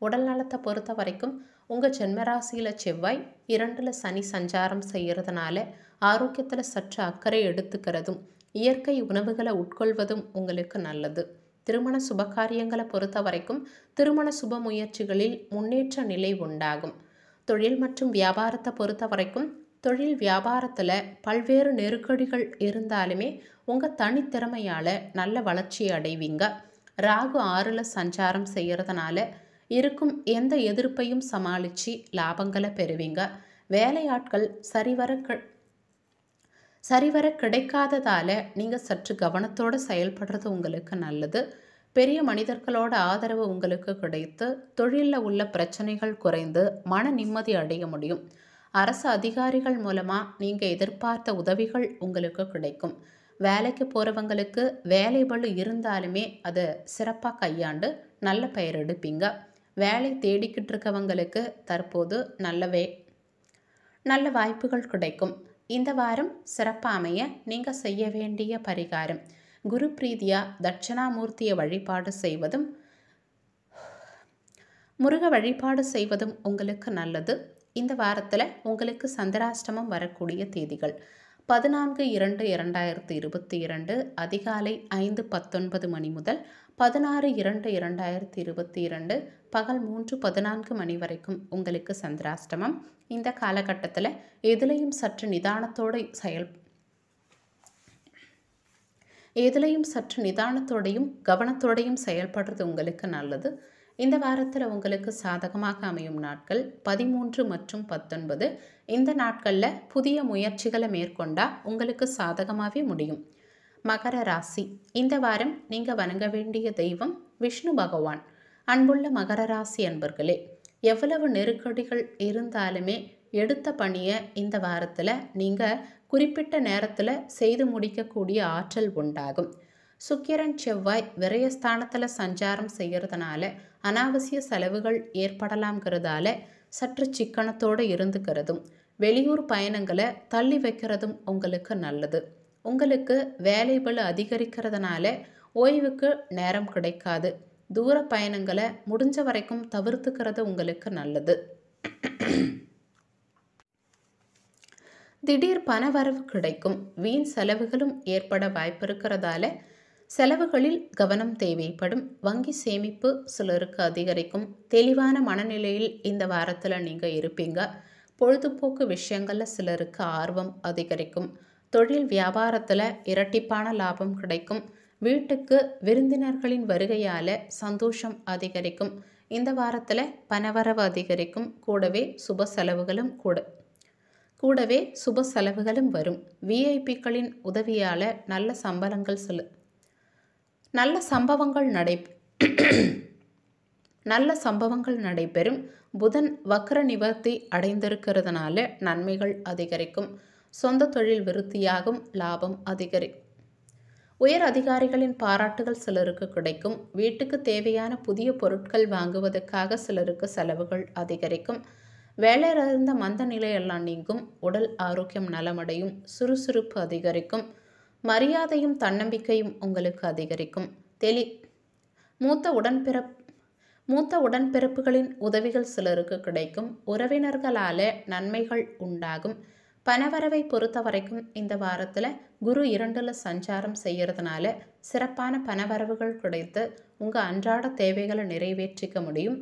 உடல் நலத்தை பொறுத்த வரைக்கும் உங்கள் ஜென்மராசியில் செவ்வாய் இரண்டில் சனி சஞ்சாரம் செய்கிறதுனால ஆரோக்கியத்தில் சற்று அக்கறை எடுத்துக்கிறதும் இயற்கை உணவுகளை உட்கொள்வதும் உங்களுக்கு நல்லது திருமண சுபகாரியங்களை பொறுத்த வரைக்கும் திருமண சுப முயற்சிகளில் முன்னேற்ற நிலை உண்டாகும் தொழில் மற்றும் வியாபாரத்தை பொறுத்த வரைக்கும் தொழில் வியாபாரத்தில் பல்வேறு நெருக்கடிகள் இருந்தாலுமே உங்கள் தனித்திறமையால் நல்ல வளர்ச்சி அடைவீங்க ராகு ஆறில் சஞ்சாரம் செய்கிறதுனால இருக்கும் எந்த எதிர்ப்பையும் சமாளித்து லாபங்களை பெறுவீங்க வேலையாட்கள் சரிவர க சரிவர கிடைக்காததால் நீங்கள் சற்று கவனத்தோடு செயல்படுறது உங்களுக்கு நல்லது பெரிய மனிதர்களோட ஆதரவு உங்களுக்கு கிடைத்து தொழிலில் உள்ள பிரச்சனைகள் குறைந்து மன நிம்மதி அடைய முடியும் அரசு அதிகாரிகள் மூலமாக நீங்கள் எதிர்பார்த்த உதவிகள் உங்களுக்கு கிடைக்கும் வேலைக்கு போகிறவங்களுக்கு வேலை பளு இருந்தாலுமே அதை சிறப்பாக கையாண்டு நல்ல பெயர் எடுப்பீங்க வேலை தேடிக்கிட்டு இருக்கவங்களுக்கு தற்போது நல்லவே நல்ல வாய்ப்புகள் கிடைக்கும் இந்த வாரம் சிறப்பாமைய நீங்கள் செய்ய வேண்டிய பரிகாரம் குரு பிரீதியா தட்சணாமூர்த்தியை வழிபாடு செய்வதும் முருக வழிபாடு செய்வதும் உங்களுக்கு நல்லது இந்த வாரத்தில் உங்களுக்கு சந்திராஷ்டமம் வரக்கூடிய தேதிகள் பதினான்கு இரண்டு இரண்டாயிரத்தி இருபத்தி இரண்டு அதிகாலை ஐந்து பத்தொன்பது மணி முதல் பதினாறு இரண்டு இரண்டாயிரத்தி இருபத்தி இரண்டு பகல் மூன்று பதினான்கு மணி வரைக்கும் உங்களுக்கு சந்திராஷ்டமம் இந்த காலகட்டத்தில் எதிலையும் சற்று நிதானத்தோடு செயல் எதிலையும் சற்று நிதானத்தோடையும் கவனத்தோடையும் செயல்படுறது உங்களுக்கு நல்லது இந்த வாரத்தில் உங்களுக்கு சாதகமாக அமையும் நாட்கள் பதிமூன்று மற்றும் பத்தொன்பது இந்த நாட்களில் புதிய முயற்சிகளை மேற்கொண்டால் உங்களுக்கு சாதகமாகவே முடியும் மகர ராசி இந்த வாரம் நீங்கள் வணங்க வேண்டிய தெய்வம் விஷ்ணு பகவான் அன்புள்ள மகர ராசி அன்பர்களே எவ்வளவு நெருக்கடிகள் இருந்தாலுமே எடுத்த பணியை இந்த வாரத்தில் நீங்கள் குறிப்பிட்ட நேரத்தில் செய்து முடிக்கக்கூடிய ஆற்றல் உண்டாகும் சுக்கிரன் செவ்வாய் விரயஸ்தானத்தில் சஞ்சாரம் செய்கிறதுனால அனாவசிய செலவுகள் ஏற்படலாம்ங்கிறதால சற்று சிக்கனத்தோடு இருந்துக்கிறதும் வெளியூர் பயணங்களை தள்ளி வைக்கிறதும் உங்களுக்கு நல்லது உங்களுக்கு வேலை அதிகரிக்கிறதுனால ஓய்வுக்கு நேரம் கிடைக்காது தூர பயணங்களை முடிஞ்ச வரைக்கும் தவிர்த்துக்கிறது உங்களுக்கு நல்லது திடீர் பணவரவு கிடைக்கும் வீண் செலவுகளும் ஏற்பட வாய்ப்பு இருக்கிறதால செலவுகளில் கவனம் தேவைப்படும் வங்கி சேமிப்பு சிலருக்கு அதிகரிக்கும் தெளிவான மனநிலையில் இந்த வாரத்தில் நீங்கள் இருப்பீங்க பொழுதுபோக்கு விஷயங்களில் சிலருக்கு ஆர்வம் அதிகரிக்கும் தொழில் வியாபாரத்தில் இரட்டிப்பான லாபம் கிடைக்கும் வீட்டுக்கு விருந்தினர்களின் வருகையால் சந்தோஷம் அதிகரிக்கும் இந்த வாரத்தில் பணவரவு அதிகரிக்கும் கூடவே சுப செலவுகளும் கூட கூடவே சுப செலவுகளும் வரும் விஐபிக்களின் உதவியால் நல்ல சம்பளங்கள் சொல்லு நல்ல சம்பவங்கள் நடை நல்ல சம்பவங்கள் நடைபெறும் புதன் வக்ர நிவர்த்தி அடைந்திருக்கிறதுனால நன்மைகள் அதிகரிக்கும் சொந்த தொழில் விருத்தியாகும் லாபம் அதிகரிக்கும் உயர் அதிகாரிகளின் பாராட்டுகள் சிலருக்கு கிடைக்கும் வீட்டுக்கு தேவையான புதிய பொருட்கள் வாங்குவதற்காக சிலருக்கு செலவுகள் அதிகரிக்கும் வேலையில் இருந்த மந்த நிலையெல்லாம் நீங்கும் உடல் ஆரோக்கியம் நலமடையும் சுறுசுறுப்பு அதிகரிக்கும் மரியாதையும் தன்னம்பிக்கையும் உங்களுக்கு அதிகரிக்கும் தெளி மூத்த உடன்பிறப்பு மூத்த உடன்பிறப்புகளின் உதவிகள் சிலருக்கு கிடைக்கும் உறவினர்களாலே நன்மைகள் உண்டாகும் பணவரவை பொறுத்த வரைக்கும் இந்த வாரத்தில் குரு இரண்டில் சஞ்சாரம் செய்கிறதுனால சிறப்பான பணவரவுகள் கிடைத்து உங்கள் அன்றாட தேவைகளை நிறைவேற்றிக்க முடியும்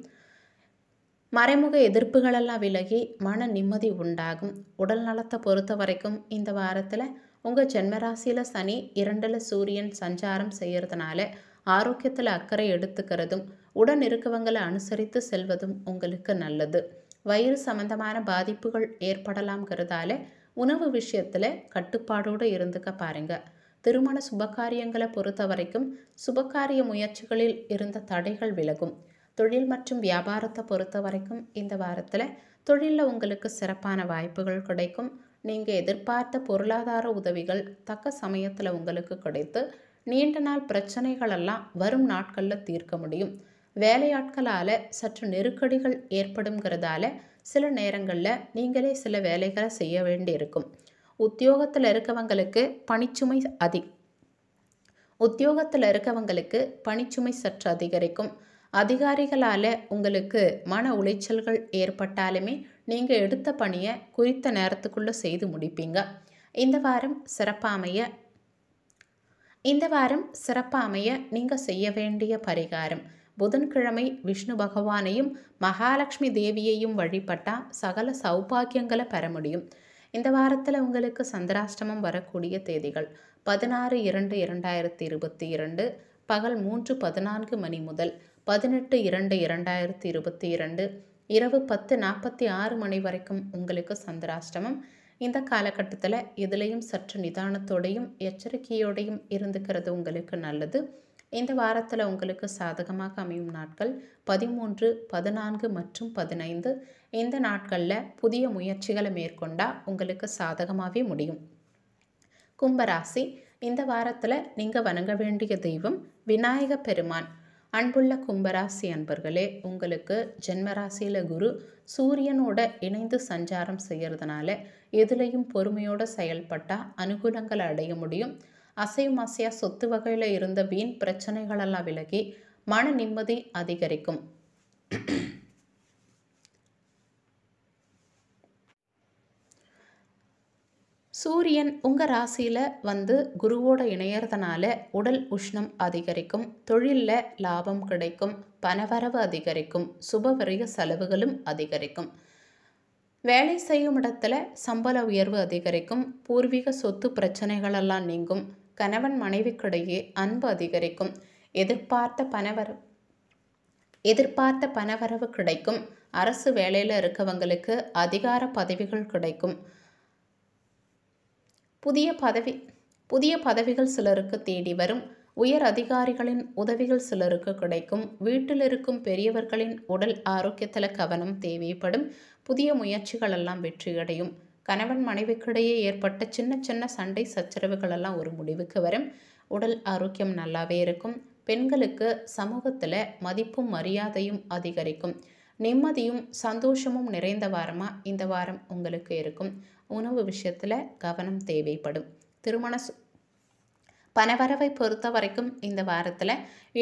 மறைமுக எதிர்ப்புகளெல்லாம் விலகி மன நிம்மதி உண்டாகும் உடல் நலத்தை பொறுத்த வரைக்கும் இந்த வாரத்தில் உங்கள் ஜென்மராசியில் சனி இரண்டில் சூரியன் சஞ்சாரம் செய்கிறதுனால ஆரோக்கியத்தில் அக்கறை எடுத்துக்கிறதும் உடன் இருக்கவங்களை அனுசரித்து செல்வதும் உங்களுக்கு நல்லது வயிறு சம்மந்தமான பாதிப்புகள் ஏற்படலாம்ங்கிறதால உணவு விஷயத்தில் கட்டுப்பாடோடு இருந்துக்க பாருங்க திருமண சுபகாரியங்களை பொறுத்த வரைக்கும் சுபகாரிய முயற்சிகளில் இருந்த தடைகள் விலகும் தொழில் மற்றும் வியாபாரத்தை பொறுத்த வரைக்கும் இந்த வாரத்தில் தொழிலில் உங்களுக்கு சிறப்பான வாய்ப்புகள் கிடைக்கும் நீங்கள் எதிர்பார்த்த பொருளாதார உதவிகள் தக்க சமயத்தில் உங்களுக்கு கிடைத்து நீண்ட நாள் பிரச்சனைகளெல்லாம் வரும் நாட்களில் தீர்க்க முடியும் வேலையாட்களால் சற்று நெருக்கடிகள் ஏற்படுங்கிறதால சில நேரங்களில் நீங்களே சில வேலைகளை செய்ய வேண்டியிருக்கும் உத்தியோகத்தில் இருக்கவங்களுக்கு பணிச்சுமை அதி உத்தியோகத்தில் இருக்கவங்களுக்கு பணிச்சுமை சற்று அதிகரிக்கும் அதிகாரிகளால் உங்களுக்கு மன உளைச்சல்கள் ஏற்பட்டாலுமே நீங்கள் எடுத்த பணியை குறித்த நேரத்துக்குள்ளே செய்து முடிப்பீங்க இந்த வாரம் சிறப்பாமைய இந்த வாரம் சிறப்பாமைய நீங்கள் செய்ய வேண்டிய பரிகாரம் புதன்கிழமை விஷ்ணு பகவானையும் மகாலட்சுமி தேவியையும் வழிபட்டால் சகல சௌபாக்கியங்களை பெற முடியும் இந்த வாரத்தில் உங்களுக்கு சந்திராஷ்டமம் வரக்கூடிய தேதிகள் பதினாறு இரண்டு இரண்டாயிரத்தி இருபத்தி இரண்டு பகல் மூன்று பதினான்கு மணி முதல் பதினெட்டு இரண்டு இரண்டாயிரத்தி இருபத்தி இரண்டு இரவு பத்து நாற்பத்தி ஆறு மணி வரைக்கும் உங்களுக்கு சந்திராஷ்டமம் இந்த காலகட்டத்தில் எதுலேயும் சற்று நிதானத்தோடையும் எச்சரிக்கையோடையும் இருந்துக்கிறது உங்களுக்கு நல்லது இந்த வாரத்தில் உங்களுக்கு சாதகமாக அமையும் நாட்கள் பதிமூன்று பதினான்கு மற்றும் பதினைந்து இந்த நாட்களில் புதிய முயற்சிகளை மேற்கொண்டால் உங்களுக்கு சாதகமாகவே முடியும் கும்பராசி இந்த வாரத்தில் நீங்கள் வணங்க வேண்டிய தெய்வம் விநாயக பெருமான் அன்புள்ள கும்பராசி அன்பர்களே உங்களுக்கு ஜென்மராசியில் குரு சூரியனோட இணைந்து சஞ்சாரம் செய்கிறதுனால எதுலேயும் பொறுமையோடு செயல்பட்டால் அனுகூலங்களை அடைய முடியும் அசையும் அசையா சொத்து வகையில் இருந்த வீண் பிரச்சனைகளெல்லாம் விலகி மன நிம்மதி அதிகரிக்கும் சூரியன் உங்கள் ராசியில் வந்து குருவோட இணையறதுனால உடல் உஷ்ணம் அதிகரிக்கும் தொழிலில் லாபம் கிடைக்கும் பணவரவு அதிகரிக்கும் சுபவரிய செலவுகளும் அதிகரிக்கும் வேலை செய்யும் இடத்துல சம்பள உயர்வு அதிகரிக்கும் பூர்வீக சொத்து பிரச்சனைகளெல்லாம் நீங்கும் கணவன் மனைவிக்கிடையே அன்பு அதிகரிக்கும் எதிர்பார்த்த பணவர எதிர்பார்த்த பணவரவு கிடைக்கும் அரசு வேலையில் இருக்கவங்களுக்கு அதிகார பதவிகள் கிடைக்கும் புதிய பதவி புதிய பதவிகள் சிலருக்கு தேடி வரும் உயர் அதிகாரிகளின் உதவிகள் சிலருக்கு கிடைக்கும் வீட்டில் இருக்கும் பெரியவர்களின் உடல் ஆரோக்கியத்தில் கவனம் தேவைப்படும் புதிய முயற்சிகள் எல்லாம் வெற்றியடையும் கணவன் மனைவிக்கிடையே ஏற்பட்ட சின்ன சின்ன சண்டை சச்சரவுகளெல்லாம் ஒரு முடிவுக்கு வரும் உடல் ஆரோக்கியம் நல்லாவே இருக்கும் பெண்களுக்கு சமூகத்தில் மதிப்பும் மரியாதையும் அதிகரிக்கும் நிம்மதியும் சந்தோஷமும் நிறைந்த வாரமாக இந்த வாரம் உங்களுக்கு இருக்கும் உணவு விஷயத்தில் கவனம் தேவைப்படும் திருமண பணவரவை பொறுத்த வரைக்கும் இந்த வாரத்தில்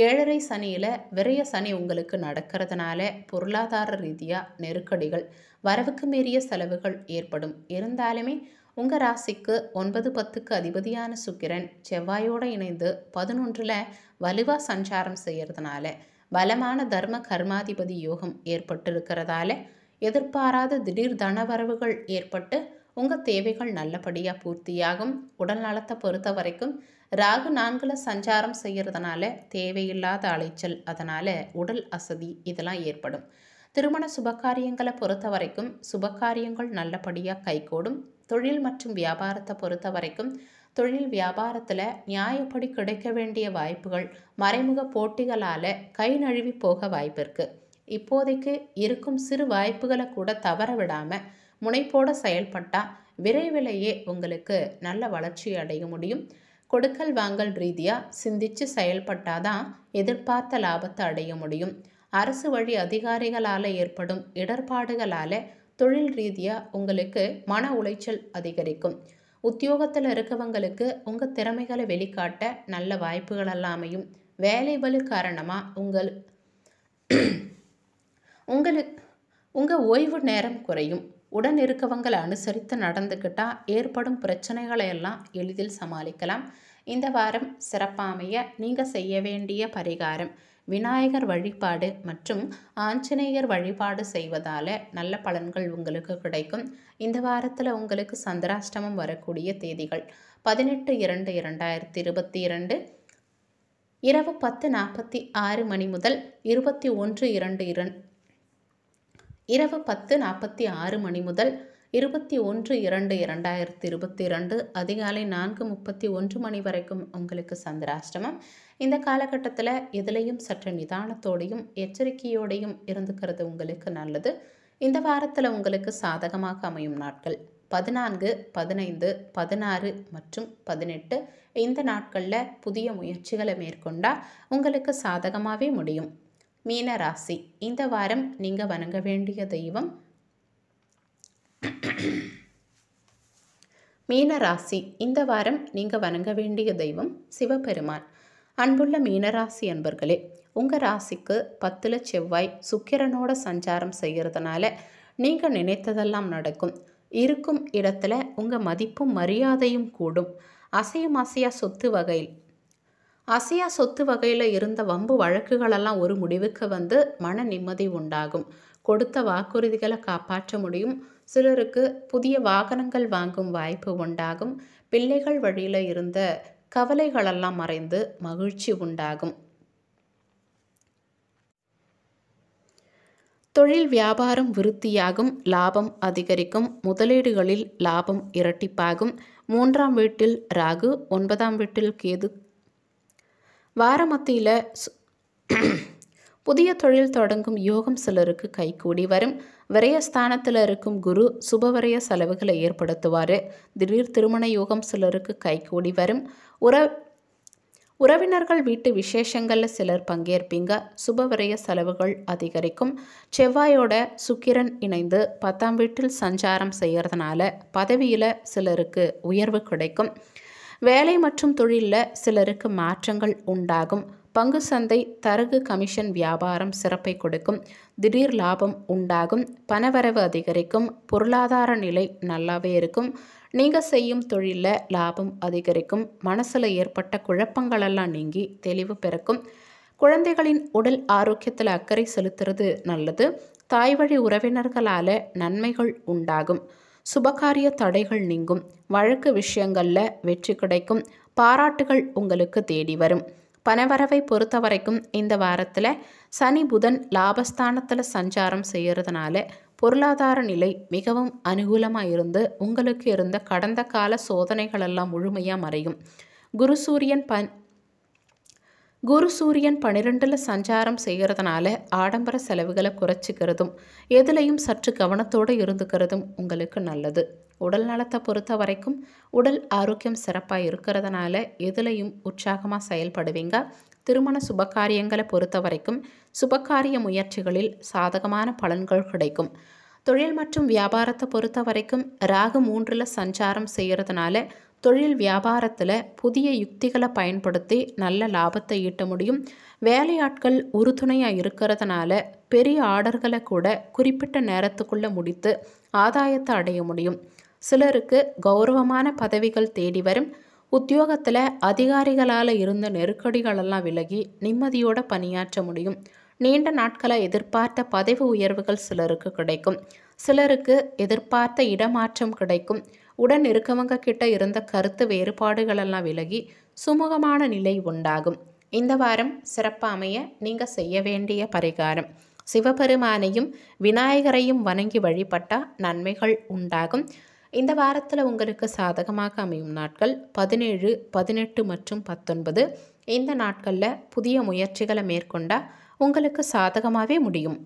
ஏழரை சனியில் விரைய சனி உங்களுக்கு நடக்கிறதுனால பொருளாதார ரீதியாக நெருக்கடிகள் வரவுக்கு மீறிய செலவுகள் ஏற்படும் இருந்தாலுமே உங்கள் ராசிக்கு ஒன்பது பத்துக்கு அதிபதியான சுக்கிரன் செவ்வாயோடு இணைந்து பதினொன்றில் வலுவாக சஞ்சாரம் செய்கிறதுனால பலமான தர்ம கர்மாதிபதி யோகம் ஏற்பட்டிருக்கிறதால எதிர்பாராத திடீர் தனவரவுகள் ஏற்பட்டு உங்கள் தேவைகள் நல்லபடியாக பூர்த்தியாகும் உடல் நலத்தை பொறுத்த வரைக்கும் ராகு நான்கில் சஞ்சாரம் செய்கிறதுனால தேவையில்லாத அலைச்சல் அதனால் உடல் அசதி இதெல்லாம் ஏற்படும் திருமண சுபகாரியங்களை பொறுத்த வரைக்கும் சுபகாரியங்கள் நல்லபடியாக கைகூடும் தொழில் மற்றும் வியாபாரத்தை பொறுத்த வரைக்கும் தொழில் வியாபாரத்தில் நியாயப்படி கிடைக்க வேண்டிய வாய்ப்புகள் மறைமுக போட்டிகளால் கை நழுவி போக வாய்ப்பு இருக்குது இப்போதைக்கு இருக்கும் சிறு வாய்ப்புகளை கூட தவற விடாமல் முனைப்போடு செயல்பட்டால் விரைவிலேயே உங்களுக்கு நல்ல வளர்ச்சி அடைய முடியும் கொடுக்கல் வாங்கல் ரீதியாக சிந்தித்து செயல்பட்டாதான் எதிர்பார்த்த லாபத்தை அடைய முடியும் அரசு வழி அதிகாரிகளால் ஏற்படும் இடர்பாடுகளால் தொழில் ரீதியாக உங்களுக்கு மன உளைச்சல் அதிகரிக்கும் உத்தியோகத்தில் இருக்கவங்களுக்கு உங்கள் திறமைகளை வெளிக்காட்ட நல்ல வாய்ப்புகள் எல்லாமையும் வேலை வலு காரணமாக உங்கள் உங்களுக்கு உங்கள் ஓய்வு நேரம் குறையும் உடன் இருக்கவங்களை அனுசரித்து நடந்துக்கிட்டால் ஏற்படும் பிரச்சனைகளை எல்லாம் எளிதில் சமாளிக்கலாம் இந்த வாரம் சிறப்பாமைய நீங்கள் செய்ய வேண்டிய பரிகாரம் விநாயகர் வழிபாடு மற்றும் ஆஞ்சநேயர் வழிபாடு செய்வதால் நல்ல பலன்கள் உங்களுக்கு கிடைக்கும் இந்த வாரத்தில் உங்களுக்கு சந்திராஷ்டமம் வரக்கூடிய தேதிகள் பதினெட்டு இரண்டு இரண்டாயிரத்தி இருபத்தி இரண்டு இரவு பத்து நாற்பத்தி ஆறு மணி முதல் இருபத்தி ஒன்று இரண்டு இரண் இரவு பத்து நாற்பத்தி ஆறு மணி முதல் இருபத்தி ஒன்று இரண்டு இரண்டாயிரத்தி இருபத்தி இரண்டு அதிகாலை நான்கு முப்பத்தி ஒன்று மணி வரைக்கும் உங்களுக்கு சந்திராஷ்டமம் இந்த காலகட்டத்தில் எதுலேயும் சற்று நிதானத்தோடையும் எச்சரிக்கையோடையும் இருந்துக்கிறது உங்களுக்கு நல்லது இந்த வாரத்தில் உங்களுக்கு சாதகமாக அமையும் நாட்கள் பதினான்கு பதினைந்து பதினாறு மற்றும் பதினெட்டு இந்த நாட்களில் புதிய முயற்சிகளை மேற்கொண்டால் உங்களுக்கு சாதகமாகவே முடியும் மீன ராசி இந்த வாரம் நீங்கள் வணங்க வேண்டிய தெய்வம் மீன ராசி இந்த வாரம் நீங்கள் வணங்க வேண்டிய தெய்வம் சிவபெருமான் அன்புள்ள மீனராசி அன்பர்களே உங்கள் ராசிக்கு பத்தில் செவ்வாய் சுக்கிரனோட சஞ்சாரம் செய்கிறதுனால நீங்கள் நினைத்ததெல்லாம் நடக்கும் இருக்கும் இடத்துல உங்கள் மதிப்பும் மரியாதையும் கூடும் அசையும் அசையா சொத்து வகையில் அசையா சொத்து வகையில் இருந்த வம்பு வழக்குகளெல்லாம் ஒரு முடிவுக்கு வந்து மன நிம்மதி உண்டாகும் கொடுத்த வாக்குறுதிகளை காப்பாற்ற முடியும் சிலருக்கு புதிய வாகனங்கள் வாங்கும் வாய்ப்பு உண்டாகும் பிள்ளைகள் வழியில் இருந்த கவலைகளெல்லாம் மறைந்து மகிழ்ச்சி உண்டாகும் தொழில் வியாபாரம் விருத்தியாகும் லாபம் அதிகரிக்கும் முதலீடுகளில் லாபம் இரட்டிப்பாகும் மூன்றாம் வீட்டில் ராகு ஒன்பதாம் வீட்டில் கேது வாரமத்தியில் புதிய தொழில் தொடங்கும் யோகம் சிலருக்கு கூடி வரும் விரயஸ்தானத்தில் இருக்கும் குரு சுபவரைய செலவுகளை ஏற்படுத்துவார் திடீர் திருமண யோகம் சிலருக்கு கூடி வரும் உற உறவினர்கள் வீட்டு விசேஷங்களில் சிலர் பங்கேற்பீங்க சுபவரைய செலவுகள் அதிகரிக்கும் செவ்வாயோட சுக்கிரன் இணைந்து பத்தாம் வீட்டில் சஞ்சாரம் செய்கிறதுனால பதவியில் சிலருக்கு உயர்வு கிடைக்கும் வேலை மற்றும் தொழிலில் சிலருக்கு மாற்றங்கள் உண்டாகும் பங்கு சந்தை தரகு கமிஷன் வியாபாரம் சிறப்பை கொடுக்கும் திடீர் லாபம் உண்டாகும் பணவரவு அதிகரிக்கும் பொருளாதார நிலை நல்லாவே இருக்கும் நீங்கள் செய்யும் தொழிலில் லாபம் அதிகரிக்கும் மனசில் ஏற்பட்ட குழப்பங்களெல்லாம் நீங்கி தெளிவு பிறக்கும் குழந்தைகளின் உடல் ஆரோக்கியத்தில் அக்கறை செலுத்துறது நல்லது தாய்வழி உறவினர்களால் நன்மைகள் உண்டாகும் சுபகாரிய தடைகள் நீங்கும் வழக்கு விஷயங்களில் வெற்றி கிடைக்கும் பாராட்டுகள் உங்களுக்கு தேடி வரும் பணவரவை பொறுத்த வரைக்கும் இந்த வாரத்தில் சனி புதன் லாபஸ்தானத்தில் சஞ்சாரம் செய்கிறதுனால பொருளாதார நிலை மிகவும் அனுகூலமாக இருந்து உங்களுக்கு இருந்த கடந்த கால சோதனைகளெல்லாம் முழுமையாக மறையும் குரு சூரியன் பன் குரு சூரியன் பனிரெண்டில் சஞ்சாரம் செய்கிறதுனால ஆடம்பர செலவுகளை குறைச்சிக்கிறதும் எதுலையும் சற்று கவனத்தோடு இருந்துக்கிறதும் உங்களுக்கு நல்லது உடல் நலத்தை பொறுத்த வரைக்கும் உடல் ஆரோக்கியம் சிறப்பாக இருக்கிறதுனால எதுலையும் உற்சாகமாக செயல்படுவீங்க திருமண சுபகாரியங்களை பொறுத்த வரைக்கும் சுபகாரிய முயற்சிகளில் சாதகமான பலன்கள் கிடைக்கும் தொழில் மற்றும் வியாபாரத்தை பொறுத்த வரைக்கும் ராகு மூன்றில் சஞ்சாரம் செய்கிறதுனால தொழில் வியாபாரத்தில் புதிய யுக்திகளை பயன்படுத்தி நல்ல லாபத்தை ஈட்ட முடியும் வேலையாட்கள் உறுதுணையாக இருக்கிறதுனால பெரிய ஆர்டர்களை கூட குறிப்பிட்ட நேரத்துக்குள்ளே முடித்து ஆதாயத்தை அடைய முடியும் சிலருக்கு கௌரவமான பதவிகள் தேடி வரும் உத்தியோகத்தில் அதிகாரிகளால் இருந்த நெருக்கடிகளெல்லாம் விலகி நிம்மதியோடு பணியாற்ற முடியும் நீண்ட நாட்களை எதிர்பார்த்த பதவி உயர்வுகள் சிலருக்கு கிடைக்கும் சிலருக்கு எதிர்பார்த்த இடமாற்றம் கிடைக்கும் உடன் இருக்கவங்க கிட்ட இருந்த கருத்து வேறுபாடுகளெல்லாம் விலகி சுமூகமான நிலை உண்டாகும் இந்த வாரம் சிறப்பாமைய நீங்கள் செய்ய வேண்டிய பரிகாரம் சிவபெருமானையும் விநாயகரையும் வணங்கி வழிபட்டால் நன்மைகள் உண்டாகும் இந்த வாரத்தில் உங்களுக்கு சாதகமாக அமையும் நாட்கள் பதினேழு பதினெட்டு மற்றும் பத்தொன்பது இந்த நாட்களில் புதிய முயற்சிகளை மேற்கொண்டால் உங்களுக்கு சாதகமாகவே முடியும்